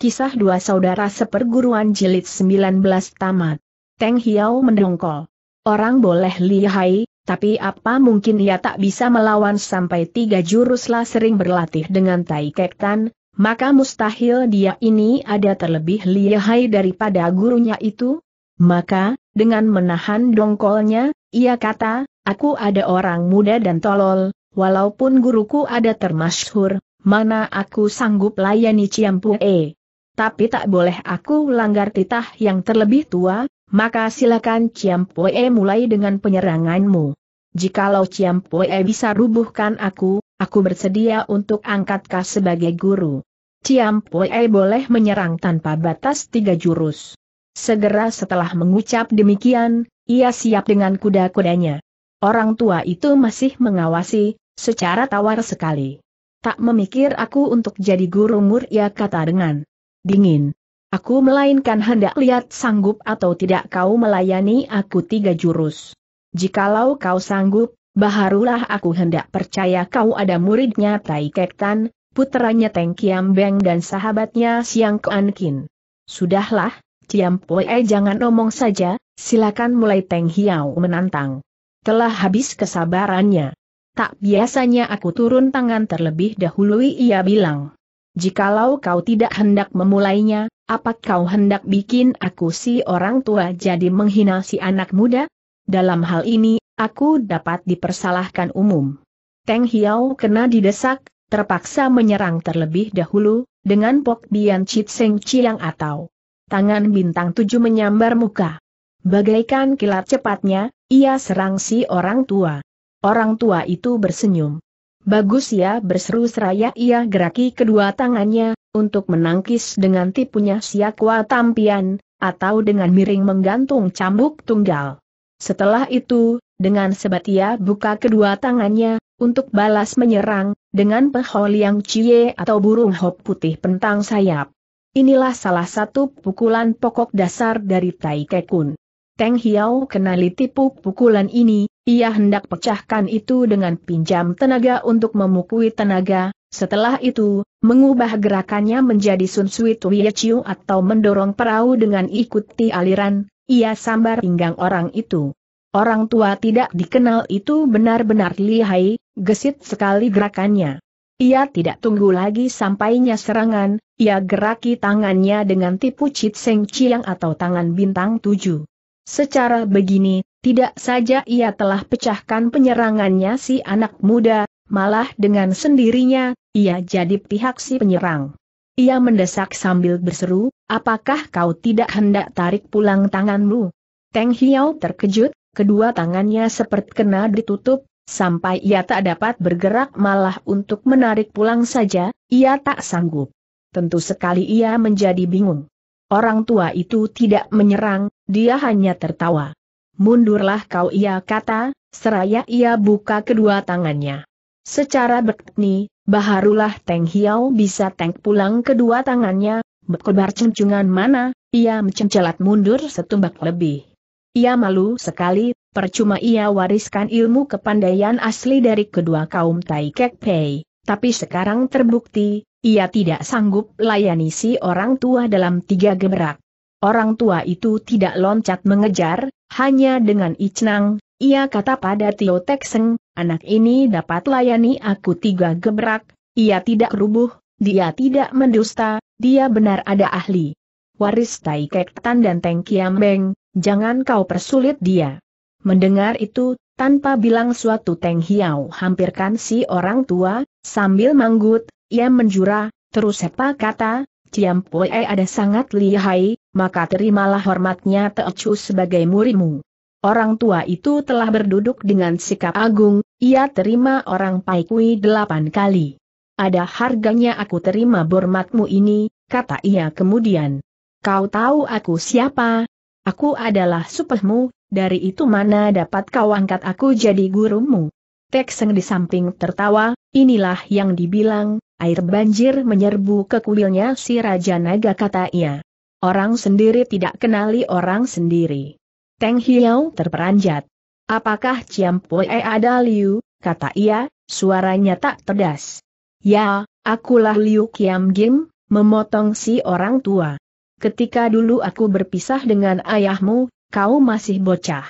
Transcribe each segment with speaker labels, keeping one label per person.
Speaker 1: Kisah Dua Saudara Seperguruan Jilid 19 Tamat. Teng Hiao mendongkol. Orang boleh lihai, tapi apa mungkin ia tak bisa melawan sampai tiga juruslah sering berlatih dengan Tai Kektan, maka mustahil dia ini ada terlebih lihai daripada gurunya itu? Maka, dengan menahan dongkolnya, ia kata, aku ada orang muda dan tolol, walaupun guruku ada termasyhur, mana aku sanggup layani Ciampu E tapi tak boleh aku langgar titah yang terlebih tua, maka silakan Ciam Poe mulai dengan penyeranganmu. Jikalau Ciam Poe bisa rubuhkan aku, aku bersedia untuk angkat kau sebagai guru. Ciam Poe boleh menyerang tanpa batas tiga jurus. Segera setelah mengucap demikian, ia siap dengan kuda-kudanya. Orang tua itu masih mengawasi, secara tawar sekali. Tak memikir aku untuk jadi guru mur, muria kata dengan dingin. Aku melainkan hendak lihat sanggup atau tidak kau melayani aku tiga jurus. Jikalau kau sanggup, baharulah aku hendak percaya kau ada muridnya Tai Kektan, putranya Teng Kiam Beng dan sahabatnya Siang Kuan Kin. Sudahlah, Ciam Poe eh, jangan omong saja, silakan mulai Teng Hiao menantang. Telah habis kesabarannya. Tak biasanya aku turun tangan terlebih dahulu ia bilang jikalau kau tidak hendak memulainya, apa kau hendak bikin aku si orang tua jadi menghina si anak muda? Dalam hal ini, aku dapat dipersalahkan umum. Teng Hiao kena didesak, terpaksa menyerang terlebih dahulu, dengan Pok Bian Chit Seng Chiang atau tangan bintang tujuh menyambar muka. Bagaikan kilat cepatnya, ia serang si orang tua. Orang tua itu bersenyum. Bagus ya berseru seraya ia geraki kedua tangannya, untuk menangkis dengan tipunya siakwa tampian, atau dengan miring menggantung cambuk tunggal. Setelah itu, dengan sebat ia buka kedua tangannya, untuk balas menyerang, dengan pehol yang cie atau burung hop putih pentang sayap. Inilah salah satu pukulan pokok dasar dari Tai Kekun. Teng Hiao kenali tipu pukulan ini, ia hendak pecahkan itu dengan pinjam tenaga untuk memukui tenaga, setelah itu, mengubah gerakannya menjadi Sun Sui Tui yeciu atau mendorong perahu dengan ikuti aliran, ia sambar pinggang orang itu. Orang tua tidak dikenal itu benar-benar lihai, gesit sekali gerakannya. Ia tidak tunggu lagi sampainya serangan, ia geraki tangannya dengan tipu Chit Seng Chiang atau tangan bintang tujuh. Secara begini, tidak saja ia telah pecahkan penyerangannya si anak muda, malah dengan sendirinya, ia jadi pihak si penyerang. Ia mendesak sambil berseru, apakah kau tidak hendak tarik pulang tanganmu? Teng Hiao terkejut, kedua tangannya seperti kena ditutup, sampai ia tak dapat bergerak malah untuk menarik pulang saja, ia tak sanggup. Tentu sekali ia menjadi bingung. Orang tua itu tidak menyerang, dia hanya tertawa mundurlah kau ia kata, seraya ia buka kedua tangannya. Secara bekni, baharulah Teng Hiao bisa teng pulang kedua tangannya, berkobar cengcungan mana, ia mencencelat mundur setumbak lebih. Ia malu sekali, percuma ia wariskan ilmu kepandaian asli dari kedua kaum Tai Kek Pei, tapi sekarang terbukti, ia tidak sanggup layani si orang tua dalam tiga gebrak. Orang tua itu tidak loncat mengejar, hanya dengan Icnang, ia kata pada Tio Tekseng, anak ini dapat layani aku tiga gebrak, ia tidak rubuh, dia tidak mendusta, dia benar ada ahli. Waris Tai Kek Tan dan Teng Kiam Beng, jangan kau persulit dia. Mendengar itu, tanpa bilang suatu Teng Hiau hampirkan si orang tua, sambil manggut, ia menjura, terus sepa kata, Ciam Poe ada sangat lihai, maka terimalah hormatnya Teocu sebagai murimu. Orang tua itu telah berduduk dengan sikap agung, ia terima orang Paikui delapan kali. Ada harganya aku terima bormatmu ini, kata ia kemudian. Kau tahu aku siapa? Aku adalah supehmu, dari itu mana dapat kau angkat aku jadi gurumu? Tekseng di samping tertawa, inilah yang dibilang, air banjir menyerbu ke kuilnya si Raja Naga kata ia. Orang sendiri tidak kenali orang sendiri. Teng Hiau terperanjat. Apakah Ciam Poe ada Liu, kata ia, suaranya tak terdas. Ya, akulah Liu Kiam Gim, memotong si orang tua. Ketika dulu aku berpisah dengan ayahmu, kau masih bocah.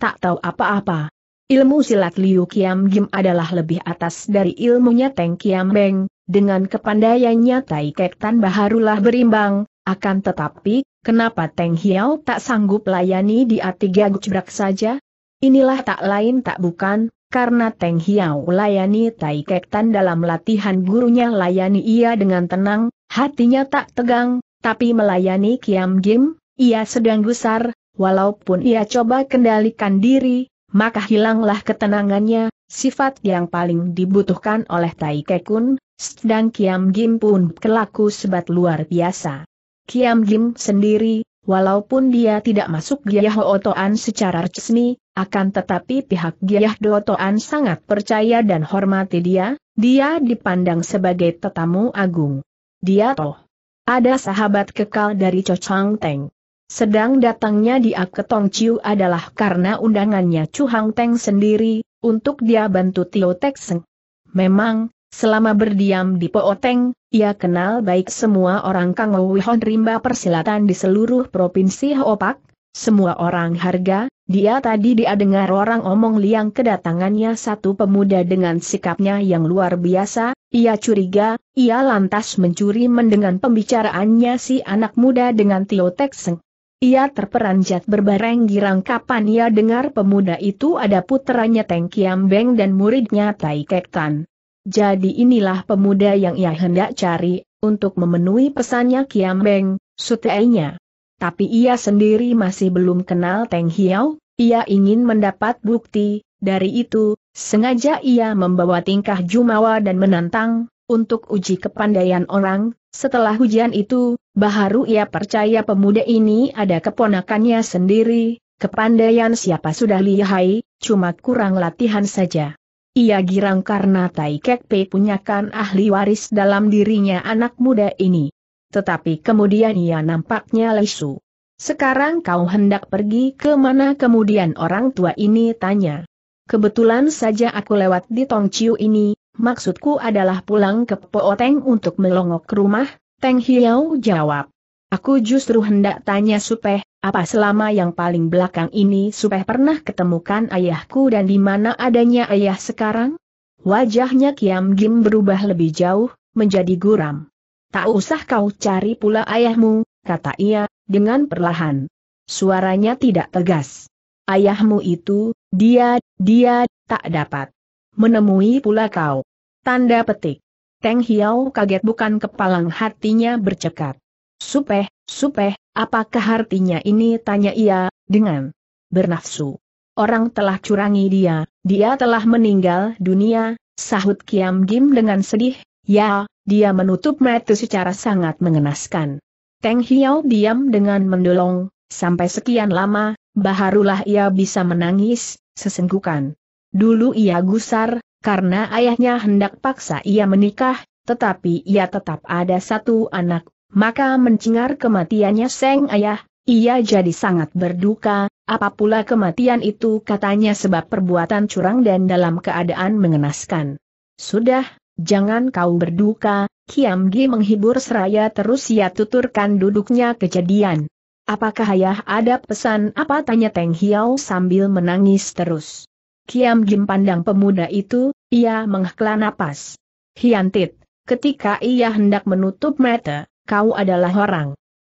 Speaker 1: Tak tahu apa-apa. Ilmu silat Liu Kiam Gim adalah lebih atas dari ilmunya Teng Kiam Beng, dengan kepandaiannya Tai Kek Tan baharulah berimbang, akan tetapi, kenapa Teng Hiao tak sanggup layani di tiga gujbrak saja? Inilah tak lain tak bukan, karena Teng Hiao layani Tai Kek Tan dalam latihan gurunya layani ia dengan tenang, hatinya tak tegang, tapi melayani Kiam Gim, ia sedang gusar, walaupun ia coba kendalikan diri, maka hilanglah ketenangannya, sifat yang paling dibutuhkan oleh Tai Kekun, sedang Kiam Gim pun kelaku sebat luar biasa. Kiam Jim sendiri, walaupun dia tidak masuk Giah Hootoan secara resmi, akan tetapi pihak Giah Dootoan sangat percaya dan hormati dia, dia dipandang sebagai tetamu agung. Dia toh. Ada sahabat kekal dari Cho Chang Teng. Sedang datangnya di Aketong Chiu adalah karena undangannya Chu Hang Teng sendiri, untuk dia bantu Tio Tek Seng. Memang, Selama berdiam di Pooteng, ia kenal baik semua orang Kang Wihon rimba persilatan di seluruh provinsi Hoopak, semua orang harga, dia tadi dia dengar orang omong liang kedatangannya satu pemuda dengan sikapnya yang luar biasa, ia curiga, ia lantas mencuri mendengar pembicaraannya si anak muda dengan Tio Tekseng. Ia terperanjat berbareng girang kapan ia dengar pemuda itu ada putranya Teng Kiam Beng dan muridnya Tai Kek Tan. Jadi inilah pemuda yang ia hendak cari, untuk memenuhi pesannya Kiam Beng, sutainya. Tapi ia sendiri masih belum kenal Teng Hiao, ia ingin mendapat bukti, dari itu, sengaja ia membawa tingkah Jumawa dan menantang, untuk uji kepandaian orang, setelah hujan itu, baharu ia percaya pemuda ini ada keponakannya sendiri, kepandaian siapa sudah lihai, cuma kurang latihan saja. Ia girang karena Tai Kek punya punyakan ahli waris dalam dirinya anak muda ini. Tetapi kemudian ia nampaknya lesu. Sekarang kau hendak pergi ke mana kemudian orang tua ini tanya. Kebetulan saja aku lewat di Tong Chiu ini, maksudku adalah pulang ke Pooteng untuk melongok ke rumah, Teng Hiau jawab. Aku justru hendak tanya Supeh, apa selama yang paling belakang ini Supeh pernah ketemukan ayahku dan di mana adanya ayah sekarang? Wajahnya Kiam Gim berubah lebih jauh, menjadi guram. Tak usah kau cari pula ayahmu, kata ia, dengan perlahan. Suaranya tidak tegas. Ayahmu itu, dia, dia, tak dapat. Menemui pula kau. Tanda petik. Teng Hiau kaget bukan kepalang hatinya bercekat. Supeh, supeh, apakah artinya ini tanya ia, dengan bernafsu. Orang telah curangi dia, dia telah meninggal dunia, sahut Kiam Gim dengan sedih, ya, dia menutup mata secara sangat mengenaskan. Teng Hiau diam dengan mendolong, sampai sekian lama, baharulah ia bisa menangis, sesenggukan. Dulu ia gusar, karena ayahnya hendak paksa ia menikah, tetapi ia tetap ada satu anak maka mencengar kematiannya Seng Ayah, ia jadi sangat berduka, apa pula kematian itu katanya sebab perbuatan curang dan dalam keadaan mengenaskan. Sudah, jangan kau berduka, Kiam Gi menghibur seraya terus ia tuturkan duduknya kejadian. Apakah ayah ada pesan apa tanya Teng Hiao sambil menangis terus. Kiam Jim pandang pemuda itu, ia menghela napas. Hiantit, ketika ia hendak menutup mata, kau adalah orang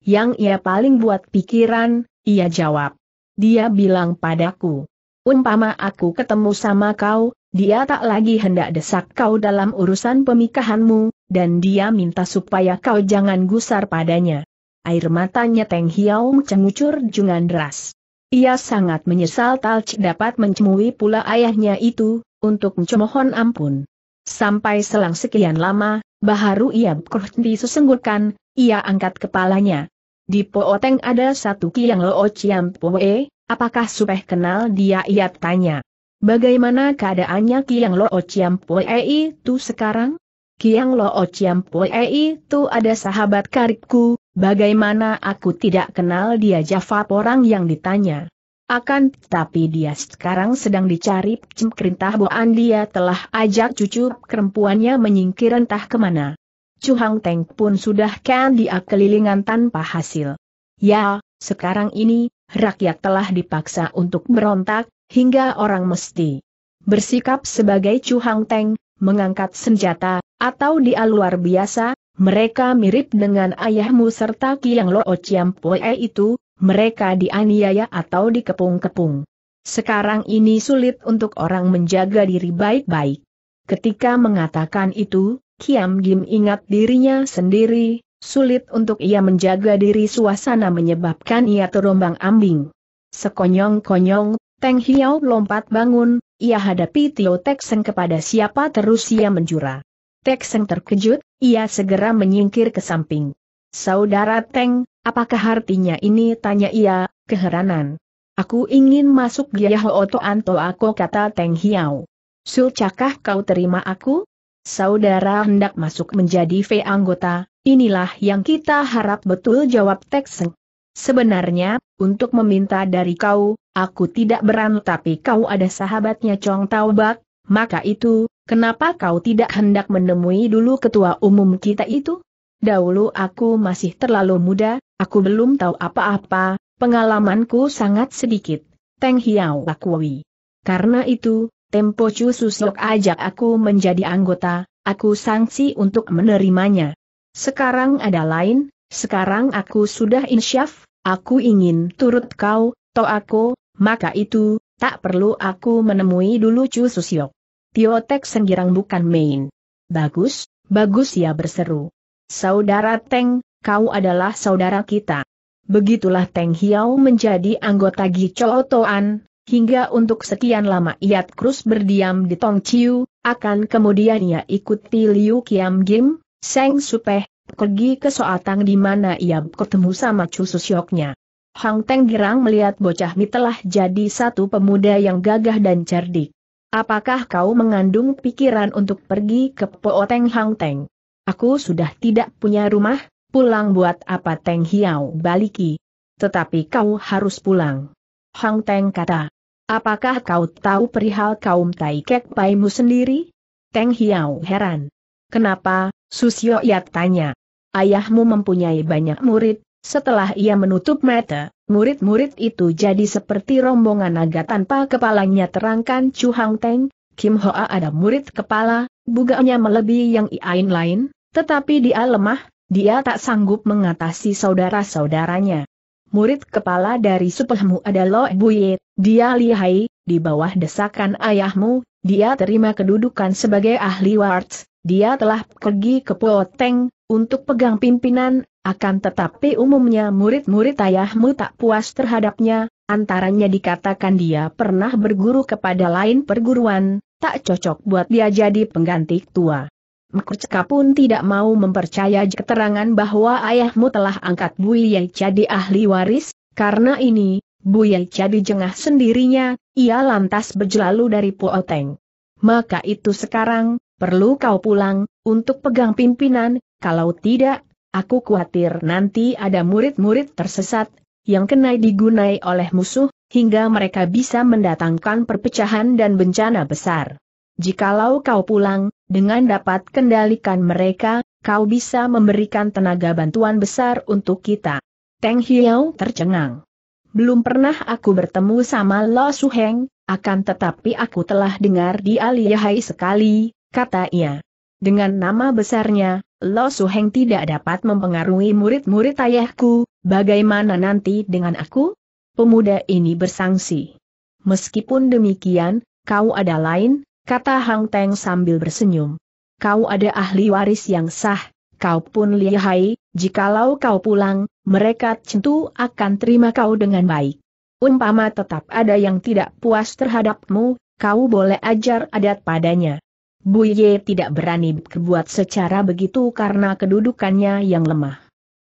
Speaker 1: yang ia paling buat pikiran, ia jawab. Dia bilang padaku, umpama aku ketemu sama kau, dia tak lagi hendak desak kau dalam urusan pemikahanmu, dan dia minta supaya kau jangan gusar padanya. Air matanya Teng Hiau cengucur dengan deras. Ia sangat menyesal Talch dapat mencemui pula ayahnya itu, untuk mencemohon ampun. Sampai selang sekian lama, baharu ia berhenti sesenggukan, ia angkat kepalanya. Di Pooteng ada satu Kiang Loo Chiam Poe, apakah supeh kenal dia ia tanya. Bagaimana keadaannya Kiang Loo Chiam Poe itu sekarang? Kiang Loo Chiam Poe itu ada sahabat karibku, bagaimana aku tidak kenal dia Jafap orang yang ditanya. Akan tetapi dia sekarang sedang dicari kerintah Boan dia telah ajak cucu perempuannya menyingkir entah kemana. Chu Hang Teng pun sudah kan dia kelilingan tanpa hasil. Ya, sekarang ini, rakyat telah dipaksa untuk berontak, hingga orang mesti bersikap sebagai Chu Hang Teng, mengangkat senjata, atau di luar biasa, mereka mirip dengan ayahmu serta Kiang Lo Chiam Poe itu, mereka dianiaya atau dikepung-kepung. Sekarang ini sulit untuk orang menjaga diri baik-baik. Ketika mengatakan itu, Kiam-Gim ingat dirinya sendiri, sulit untuk ia menjaga diri suasana menyebabkan ia terombang ambing. Sekonyong-konyong, Teng Hiau lompat bangun, ia hadapi Tio Tek Seng kepada siapa terus ia menjura. Tek Seng terkejut, ia segera menyingkir ke samping. Saudara Teng, apakah artinya ini? Tanya ia, keheranan. Aku ingin masuk Giyaho Anto aku kata Teng Hiau. Sulcakah kau terima aku? Saudara hendak masuk menjadi V anggota, inilah yang kita harap betul jawab Tekseng. Sebenarnya, untuk meminta dari kau, aku tidak beran tapi kau ada sahabatnya Chong Taubak, maka itu, kenapa kau tidak hendak menemui dulu ketua umum kita itu? Dahulu aku masih terlalu muda, aku belum tahu apa-apa, pengalamanku sangat sedikit. Teng Hiao Lakwawi. Karena itu, Tempo Chu Susok ajak aku menjadi anggota, aku sanksi untuk menerimanya. Sekarang ada lain, sekarang aku sudah insyaf, aku ingin turut kau, to aku, maka itu, tak perlu aku menemui dulu Chu Tio Tiotek Senggirang bukan main. Bagus, bagus ya berseru. Saudara Teng, kau adalah saudara kita. Begitulah Teng Hiao menjadi anggota Gicho Toan, Hingga untuk sekian lama Iat Krus berdiam di Tong Chiu, akan kemudian ia ikuti Liu Kiam Gim, Seng Supeh, pergi ke Soatang di mana ia ketemu sama Chu Susyoknya. Hang Teng Girang melihat bocah ini telah jadi satu pemuda yang gagah dan cerdik. Apakah kau mengandung pikiran untuk pergi ke Teng Hang Teng? Aku sudah tidak punya rumah, pulang buat apa Teng Hiao baliki. Tetapi kau harus pulang. Hang Teng kata, Apakah kau tahu perihal kaum Taikek Paimu sendiri? Teng Hiao heran. Kenapa, Susio Yat tanya. Ayahmu mempunyai banyak murid, setelah ia menutup mata, murid-murid itu jadi seperti rombongan naga tanpa kepalanya terangkan Chu Hang Teng, Kim Hoa ada murid kepala, buganya melebihi yang lain lain, tetapi dia lemah, dia tak sanggup mengatasi saudara-saudaranya murid kepala dari Supelmu adalah Buye, dia lihai, di bawah desakan ayahmu, dia terima kedudukan sebagai ahli warts, dia telah pergi ke Poteng, untuk pegang pimpinan, akan tetapi umumnya murid-murid ayahmu tak puas terhadapnya, antaranya dikatakan dia pernah berguru kepada lain perguruan, tak cocok buat dia jadi pengganti tua. Mkerceka pun tidak mau mempercaya keterangan bahwa ayahmu telah angkat Buye jadi ahli waris, karena ini, Buye jadi jengah sendirinya, ia lantas berjelalu dari Pooteng. Maka itu sekarang, perlu kau pulang, untuk pegang pimpinan, kalau tidak, aku khawatir nanti ada murid-murid tersesat, yang kena digunai oleh musuh, hingga mereka bisa mendatangkan perpecahan dan bencana besar. Jikalau kau pulang, dengan dapat kendalikan mereka, kau bisa memberikan tenaga bantuan besar untuk kita. Teng Hiao tercengang. Belum pernah aku bertemu sama Lo Su Heng, akan tetapi aku telah dengar dia lihai sekali, kata ia. Dengan nama besarnya, Lo Su Heng tidak dapat mempengaruhi murid-murid ayahku, bagaimana nanti dengan aku? Pemuda ini bersangsi. Meskipun demikian, kau ada lain, kata Hang Teng sambil bersenyum. Kau ada ahli waris yang sah, kau pun lihai, jikalau kau pulang, mereka tentu akan terima kau dengan baik. Umpama tetap ada yang tidak puas terhadapmu, kau boleh ajar adat padanya. Buye tidak berani berbuat secara begitu karena kedudukannya yang lemah.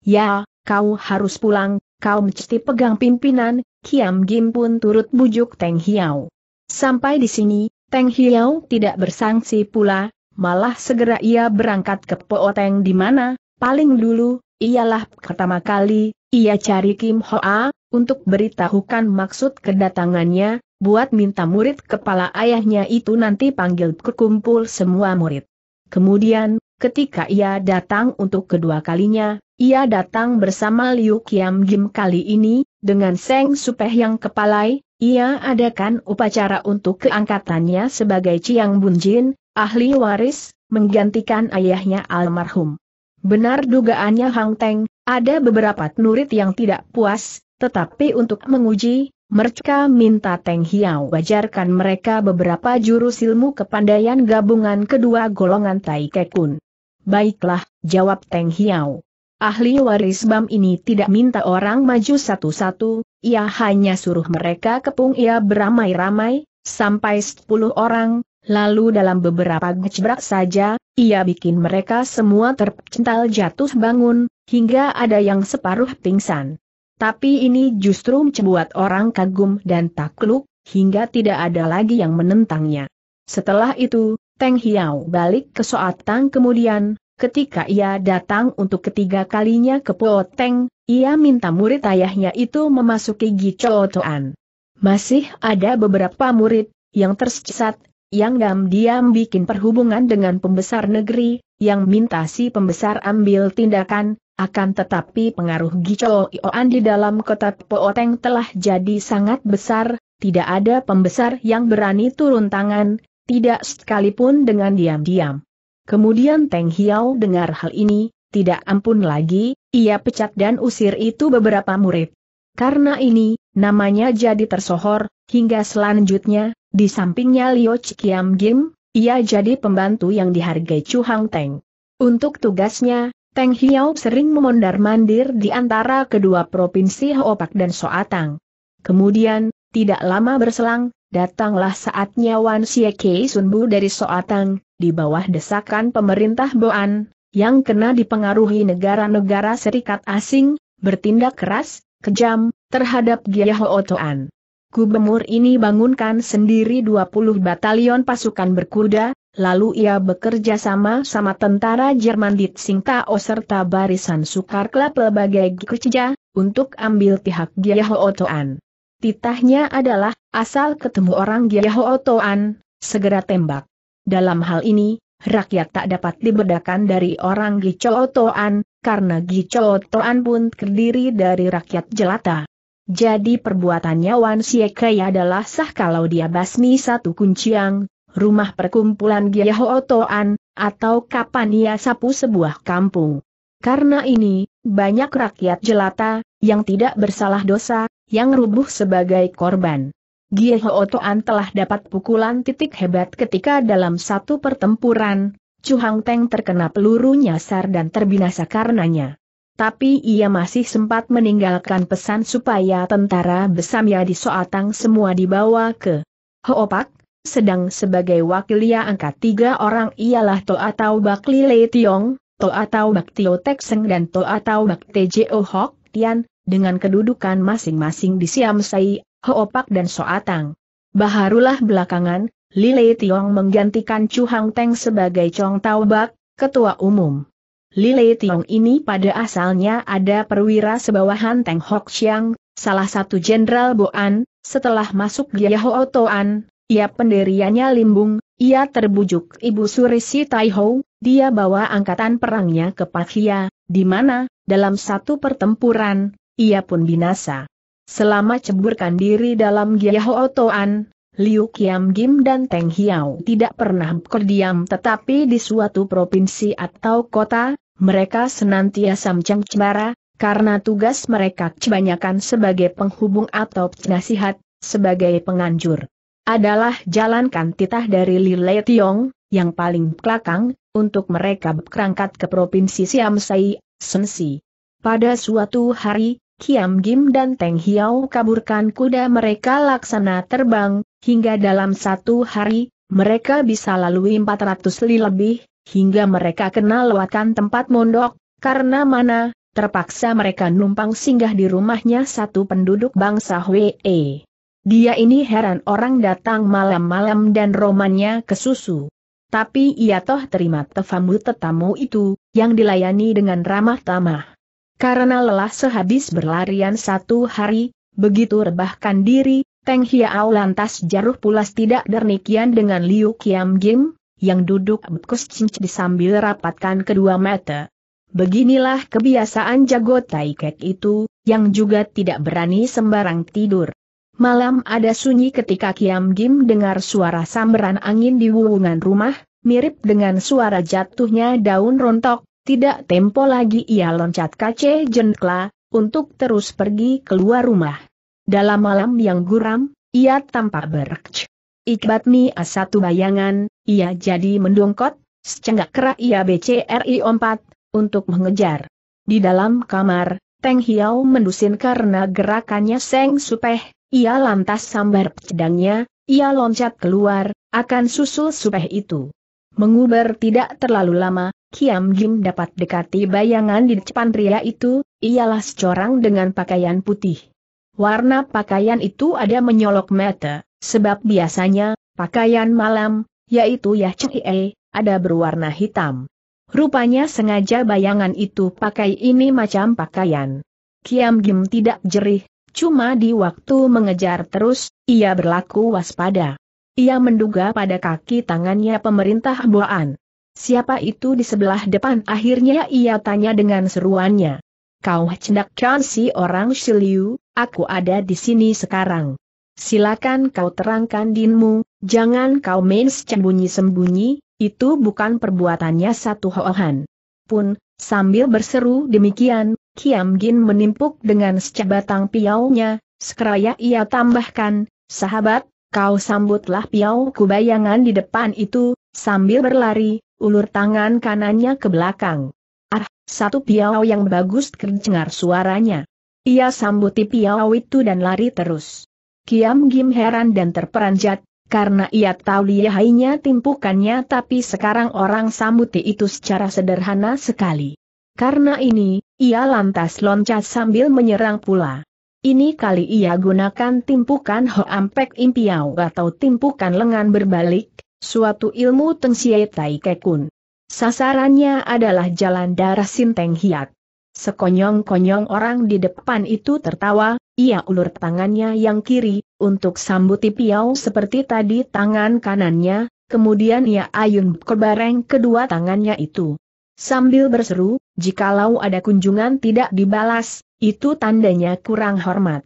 Speaker 1: Ya, kau harus pulang, kau mesti pegang pimpinan, Kiam Gim pun turut bujuk Teng Hiau. Sampai di sini, Teng Hiau tidak bersangsi pula, malah segera ia berangkat ke Pooteng di mana, paling dulu, ialah pertama kali, ia cari Kim Hoa, untuk beritahukan maksud kedatangannya, buat minta murid kepala ayahnya itu nanti panggil kekumpul semua murid. Kemudian, ketika ia datang untuk kedua kalinya, ia datang bersama Liu Kiam Jim kali ini, dengan Seng Supeh yang kepalai, ia adakan upacara untuk keangkatannya sebagai Chiang Bunjin, ahli waris, menggantikan ayahnya almarhum. Benar dugaannya Hang Teng, ada beberapa nurit yang tidak puas, tetapi untuk menguji, mereka minta Teng Hiao wajarkan mereka beberapa jurus ilmu kepandaian gabungan kedua golongan Tai Kekun. Baiklah, jawab Teng Hiao. Ahli waris BAM ini tidak minta orang maju satu-satu, ia hanya suruh mereka kepung ia beramai-ramai, sampai 10 orang, Lalu dalam beberapa gejbrak saja, ia bikin mereka semua terpental jatuh bangun, hingga ada yang separuh pingsan. Tapi ini justru membuat orang kagum dan takluk, hingga tidak ada lagi yang menentangnya. Setelah itu, Teng Hiao balik ke Soatang kemudian, Ketika ia datang untuk ketiga kalinya ke Pooteng, ia minta murid ayahnya itu memasuki Gicootoan. Masih ada beberapa murid, yang tersesat, yang diam-diam bikin perhubungan dengan pembesar negeri, yang minta si pembesar ambil tindakan, akan tetapi pengaruh Gicooan di dalam kota Pooteng telah jadi sangat besar, tidak ada pembesar yang berani turun tangan, tidak sekalipun dengan diam-diam. Kemudian Teng Hiau dengar hal ini, tidak ampun lagi, ia pecat dan usir itu beberapa murid. Karena ini, namanya jadi tersohor, hingga selanjutnya, di sampingnya Liu Chikiam Gim, ia jadi pembantu yang dihargai Chu Hang Teng. Untuk tugasnya, Teng Hiau sering memondar-mandir di antara kedua provinsi Hoopak dan Soatang. Kemudian, tidak lama berselang, datanglah saatnya Wan Kei Sunbu dari Soatang, di bawah desakan pemerintah Boan, yang kena dipengaruhi negara-negara serikat asing, bertindak keras, kejam, terhadap Giyaho Otoan. Gubernur ini bangunkan sendiri 20 batalion pasukan berkuda, lalu ia bekerja sama sama tentara Jerman di Tsingtao serta barisan Sukarklap pelbagai kerja, untuk ambil pihak Giyaho Otoan. Titahnya adalah, asal ketemu orang Giyaho Otoan, segera tembak. Dalam hal ini, rakyat tak dapat dibedakan dari orang Gicotoan, karena Gicotoan pun terdiri dari rakyat jelata. Jadi perbuatannya Wan Siekei adalah sah kalau dia basmi satu kunciang, rumah perkumpulan Giahotoan, atau kapan ia sapu sebuah kampung. Karena ini, banyak rakyat jelata, yang tidak bersalah dosa, yang rubuh sebagai korban. Gie Toan telah dapat pukulan titik hebat ketika dalam satu pertempuran, Chu Hang Teng terkena peluru nyasar dan terbinasa karenanya. Tapi ia masih sempat meninggalkan pesan supaya tentara Besamya di Soatang semua dibawa ke Hoopak, sedang sebagai wakil ia angkat tiga orang ialah To atau Bak Lile Tiong, To atau Bak Tio Tek Seng dan To atau Bak Tjo Hok Tian, dengan kedudukan masing-masing di Siam Sai Hoopak dan Soatang. Baharulah belakangan, Lile Tiong menggantikan Chu Hang Teng sebagai Chong Tao Ketua Umum. Lile Tiong ini pada asalnya ada perwira sebawahan Teng Hok Xiang, salah satu Jenderal Boan, setelah masuk dia Ho Toan, ia pendiriannya limbung, ia terbujuk Ibu Surisi Tai Ho, dia bawa angkatan perangnya ke Pakia, di mana, dalam satu pertempuran, ia pun binasa. Selama ceburkan diri dalam Giaho Toan, Liu Qiang, Gim dan Teng Hiao tidak pernah berdiam tetapi di suatu provinsi atau kota, mereka senantiasa mencemara, karena tugas mereka kebanyakan sebagai penghubung atau penasihat, sebagai penganjur. Adalah jalankan titah dari Li Le Tiong, yang paling belakang, untuk mereka berangkat ke provinsi Siamsai, Sensi. Pada suatu hari, Kiam Gim dan Teng Hiao kaburkan kuda mereka laksana terbang, hingga dalam satu hari, mereka bisa lalui 400 li lebih, hingga mereka kenal lewatkan tempat mondok, karena mana, terpaksa mereka numpang singgah di rumahnya satu penduduk bangsa Hwee. Dia ini heran orang datang malam-malam dan romannya ke susu. Tapi ia toh terima tefamu tetamu itu, yang dilayani dengan ramah tamah. Karena lelah sehabis berlarian satu hari, begitu rebahkan diri, Teng Hiao lantas jaruh pulas tidak dernikian dengan Liu Kiam Gim, yang duduk bekus cinc sambil rapatkan kedua mata. Beginilah kebiasaan jago taikek itu, yang juga tidak berani sembarang tidur. Malam ada sunyi ketika Kiam Gim dengar suara samberan angin di wuungan rumah, mirip dengan suara jatuhnya daun rontok, tidak tempo lagi ia loncat kace jendela, untuk terus pergi keluar rumah. Dalam malam yang guram, ia tampak berkec. Ikbatni a satu bayangan, ia jadi mendongkot, secenggak kerak ia BCRI 4, untuk mengejar. Di dalam kamar, Teng Hiao mendusin karena gerakannya Seng Supeh, ia lantas sambar pedangnya, ia loncat keluar, akan susul Supeh itu. Menguber tidak terlalu lama, Kiam Jim dapat dekati bayangan di depan pria itu, ialah secorang dengan pakaian putih. Warna pakaian itu ada menyolok mata, sebab biasanya, pakaian malam, yaitu Yah Chie, ada berwarna hitam. Rupanya sengaja bayangan itu pakai ini macam pakaian. Kiam Gim tidak jerih, cuma di waktu mengejar terus, ia berlaku waspada. Ia menduga pada kaki tangannya pemerintah buaan. Siapa itu di sebelah depan? Akhirnya ia tanya dengan seruannya. Kau cendakkan si orang Shiliu, aku ada di sini sekarang. Silakan kau terangkan dinmu, jangan kau main sembunyi-sembunyi, itu bukan perbuatannya satu hoohan. Pun, sambil berseru demikian, Kiam Gin menimpuk dengan secabatang piaunya, sekeraya ia tambahkan, sahabat, kau sambutlah piau kubayangan di depan itu, sambil berlari, ulur tangan kanannya ke belakang. Ah, satu piau yang bagus terdengar suaranya. Ia sambuti piau itu dan lari terus. Kiam Gim heran dan terperanjat, karena ia tahu lihainya timpukannya tapi sekarang orang sambuti itu secara sederhana sekali. Karena ini, ia lantas loncat sambil menyerang pula. Ini kali ia gunakan timpukan Hoampek Impiau atau timpukan lengan berbalik, suatu ilmu Teng Siai Tai Kekun. Sasarannya adalah jalan darah Sinteng Hiat. Sekonyong-konyong orang di depan itu tertawa, ia ulur tangannya yang kiri, untuk sambuti piau seperti tadi tangan kanannya, kemudian ia ayun kebareng kedua tangannya itu. Sambil berseru, jikalau ada kunjungan tidak dibalas, itu tandanya kurang hormat.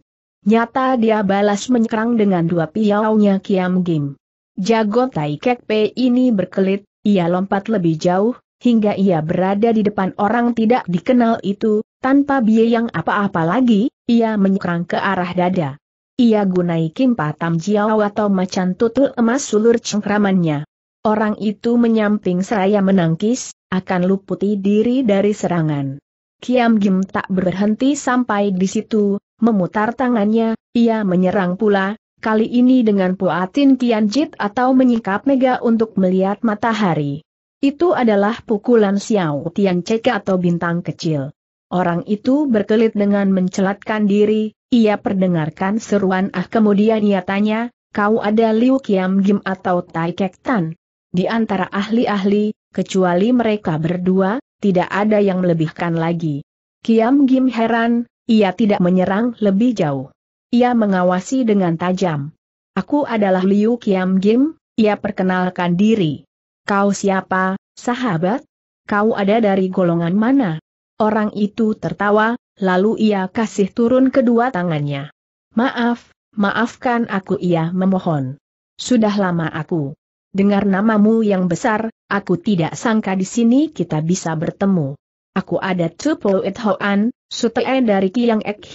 Speaker 1: Nyata dia balas menyerang dengan dua piaunya Kiam Gim. Jago Kek P ini berkelit, ia lompat lebih jauh, hingga ia berada di depan orang tidak dikenal itu, tanpa biaya yang apa-apa lagi, ia menyerang ke arah dada. Ia gunai Kim Patam Jiao atau macan tutul emas sulur cengkramannya. Orang itu menyamping seraya menangkis, akan luputi diri dari serangan. Kiam Gim tak berhenti sampai di situ, memutar tangannya, ia menyerang pula, kali ini dengan Puatin kianjit atau menyikap Mega untuk melihat matahari. Itu adalah pukulan Xiao Tian Ceka atau bintang kecil. Orang itu berkelit dengan mencelatkan diri, ia perdengarkan seruan ah kemudian ia tanya, kau ada Liu Kiam Gim atau Tai Kek Tan? Di antara ahli-ahli, kecuali mereka berdua, tidak ada yang melebihkan lagi. Kiam Gim heran, ia tidak menyerang lebih jauh. Ia mengawasi dengan tajam. Aku adalah Liu Kiam Gim, ia perkenalkan diri. Kau siapa, sahabat? Kau ada dari golongan mana? Orang itu tertawa, lalu ia kasih turun kedua tangannya. Maaf, maafkan aku ia memohon. Sudah lama aku dengar namamu yang besar, aku tidak sangka di sini kita bisa bertemu. Aku ada Tupo It Hoan, sutee dari Kiang Ek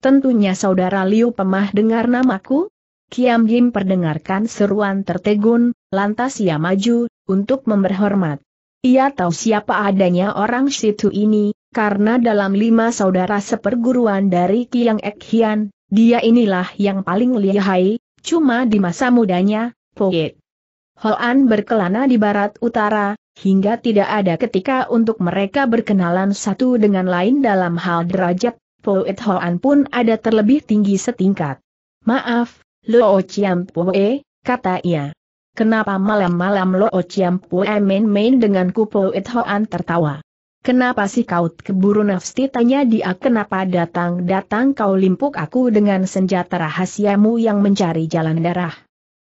Speaker 1: Tentunya saudara Liu Pemah dengar namaku? Kiam Yim perdengarkan seruan tertegun, lantas ia maju, untuk memberhormat. Ia tahu siapa adanya orang situ ini, karena dalam lima saudara seperguruan dari Kiang Ek Hian, dia inilah yang paling lihai, cuma di masa mudanya, Poet. Hoan berkelana di barat utara, hingga tidak ada ketika untuk mereka berkenalan satu dengan lain dalam hal derajat Poet Hoan pun ada terlebih tinggi setingkat. Maaf, Lo Chiam Poe, kata ia. Kenapa malam-malam Lo Chiam Poe main-main denganku Poet Hoan tertawa. Kenapa sih kau keburu nafsi tanya dia kenapa datang-datang kau limpuk aku dengan senjata rahasiamu yang mencari jalan darah.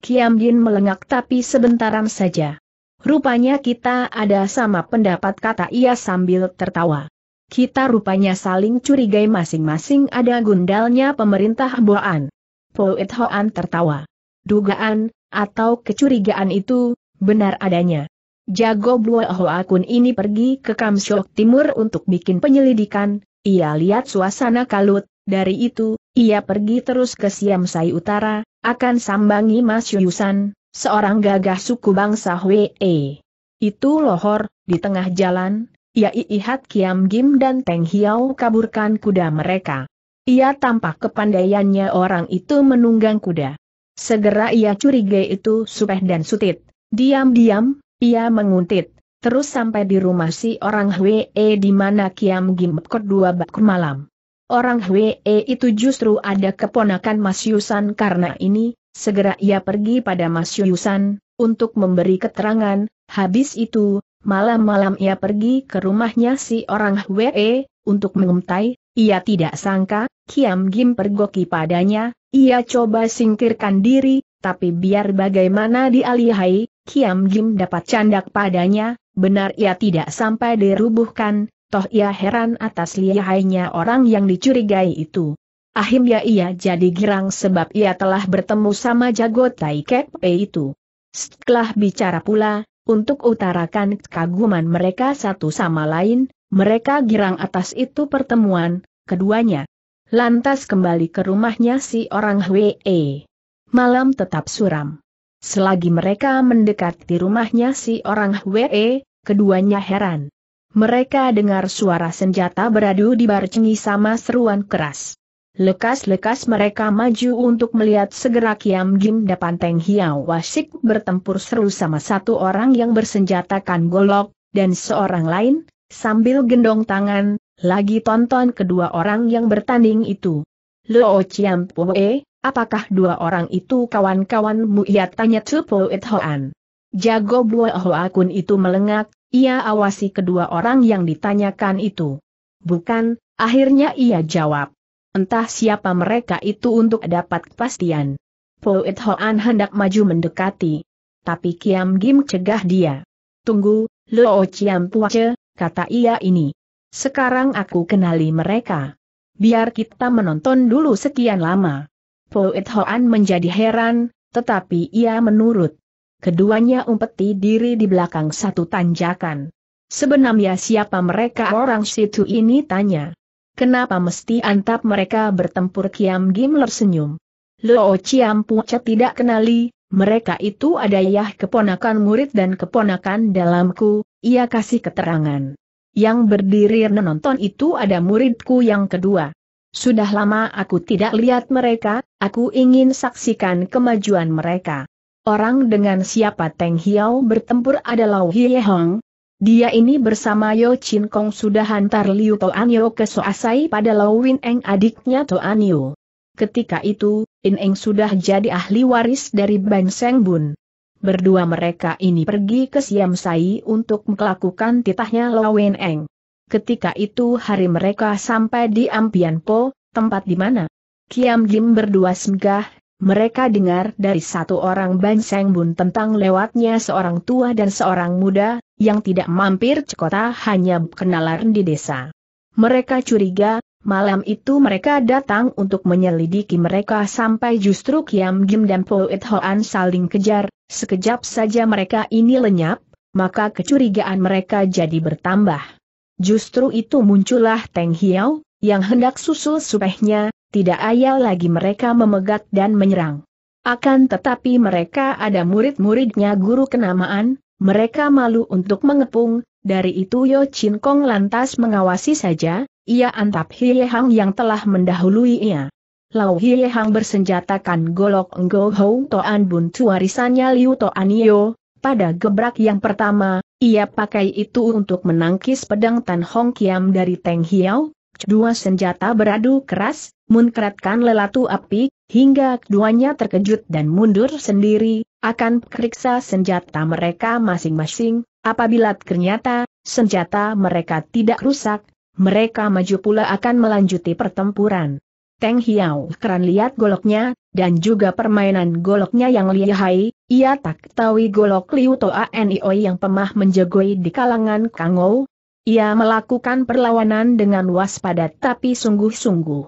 Speaker 1: Kiam Din melengak tapi sebentaran saja. Rupanya kita ada sama pendapat kata ia sambil tertawa. Kita rupanya saling curigai masing-masing ada gundalnya pemerintah Boan. Poet Hoan tertawa. Dugaan, atau kecurigaan itu, benar adanya. Jago Bua Hoa Kun ini pergi ke Kamsyok Timur untuk bikin penyelidikan, ia lihat suasana kalut, dari itu, ia pergi terus ke Siam Sai Utara, akan sambangi Mas Yusan, seorang gagah suku bangsa Hwee. Itu lohor, di tengah jalan, Yai Ihat Kiam Gim dan Teng Hiau kaburkan kuda mereka. Ia tampak kepandaiannya orang itu menunggang kuda. Segera ia curiga itu Supeh dan Sutit. Diam-diam, ia menguntit. Terus sampai di rumah si orang Hwee di mana Kiam Gim kedua bak malam. Orang Hwee itu justru ada keponakan Mas Yusan karena ini, segera ia pergi pada Mas Yusan, untuk memberi keterangan, habis itu, Malam-malam ia pergi ke rumahnya si orang Hwee, untuk menguntai, ia tidak sangka, Kiam Gim pergoki padanya, ia coba singkirkan diri, tapi biar bagaimana dialihai, Kiam Gim dapat candak padanya, benar ia tidak sampai dirubuhkan, toh ia heran atas lihainya orang yang dicurigai itu. Akhirnya ia jadi girang sebab ia telah bertemu sama jago Tai Kek itu. Setelah bicara pula, untuk utarakan kaguman mereka satu sama lain, mereka girang atas itu pertemuan, keduanya. Lantas kembali ke rumahnya si orang Hwee. Malam tetap suram. Selagi mereka mendekati rumahnya si orang Hwee, keduanya heran. Mereka dengar suara senjata beradu di barcengi sama seruan keras. Lekas-lekas mereka maju untuk melihat segera Kiam Gim Dapan Teng Hiao Wasik bertempur seru sama satu orang yang bersenjatakan golok, dan seorang lain, sambil gendong tangan, lagi tonton kedua orang yang bertanding itu. Lo Chiam Poe, apakah dua orang itu kawan-kawanmu? Ia tanya Tsu Poe Hoan. Jago Bua Hoa Kun itu melengak, ia awasi kedua orang yang ditanyakan itu. Bukan, akhirnya ia jawab. Entah siapa mereka itu untuk dapat kepastian. Poet Hoan hendak maju mendekati. Tapi Kiam Gim cegah dia. Tunggu, Lo Chiam Puace, kata ia ini. Sekarang aku kenali mereka. Biar kita menonton dulu sekian lama. Poet Hoan menjadi heran, tetapi ia menurut. Keduanya umpeti diri di belakang satu tanjakan. Sebenarnya siapa mereka orang situ ini tanya. Kenapa mesti antap mereka bertempur Kiam Gimler senyum? Luo Chiam Pucat tidak kenali, mereka itu ada yah keponakan murid dan keponakan dalamku, ia kasih keterangan. Yang berdiri menonton itu ada muridku yang kedua. Sudah lama aku tidak lihat mereka, aku ingin saksikan kemajuan mereka. Orang dengan siapa Teng Hiao bertempur adalah Hie Hong, dia ini bersama Yo Chin Kong sudah hantar Liu Yo ke Soasai pada Lo Win Eng adiknya Yo. Ketika itu, In Eng sudah jadi ahli waris dari Ban Seng Bun. Berdua mereka ini pergi ke Siam Sai untuk melakukan titahnya Lo Win Eng. Ketika itu hari mereka sampai di Ampian Po, tempat di mana Kiam Jim berdua singgah, mereka dengar dari satu orang Banseng Bun tentang lewatnya seorang tua dan seorang muda, yang tidak mampir ke kota hanya kenalan di desa. Mereka curiga, malam itu mereka datang untuk menyelidiki mereka sampai justru Kiam Jim dan Poet Hoan saling kejar, sekejap saja mereka ini lenyap, maka kecurigaan mereka jadi bertambah. Justru itu muncullah Teng Hiao, yang hendak susul supehnya, tidak ayal lagi mereka memegat dan menyerang. Akan tetapi mereka ada murid-muridnya guru kenamaan, mereka malu untuk mengepung, dari itu Yo Chin Kong lantas mengawasi saja, ia antap Hie Hang yang telah mendahului ia. Lau Hie Hang bersenjatakan golok Ngo Hou Toan Bun warisannya Liu Toan Yo, pada gebrak yang pertama, ia pakai itu untuk menangkis pedang Tan Hong Kiam dari Teng Hiao, Dua senjata beradu keras, munkratkan lelatu api, hingga keduanya terkejut dan mundur sendiri, akan periksa senjata mereka masing-masing, apabila ternyata, senjata mereka tidak rusak, mereka maju pula akan melanjuti pertempuran. Teng Hiao keran lihat goloknya, dan juga permainan goloknya yang lihai, ia tak tahu golok Liu Toa Nioi yang pemah menjegoi di kalangan Kangou, ia melakukan perlawanan dengan waspada tapi sungguh-sungguh.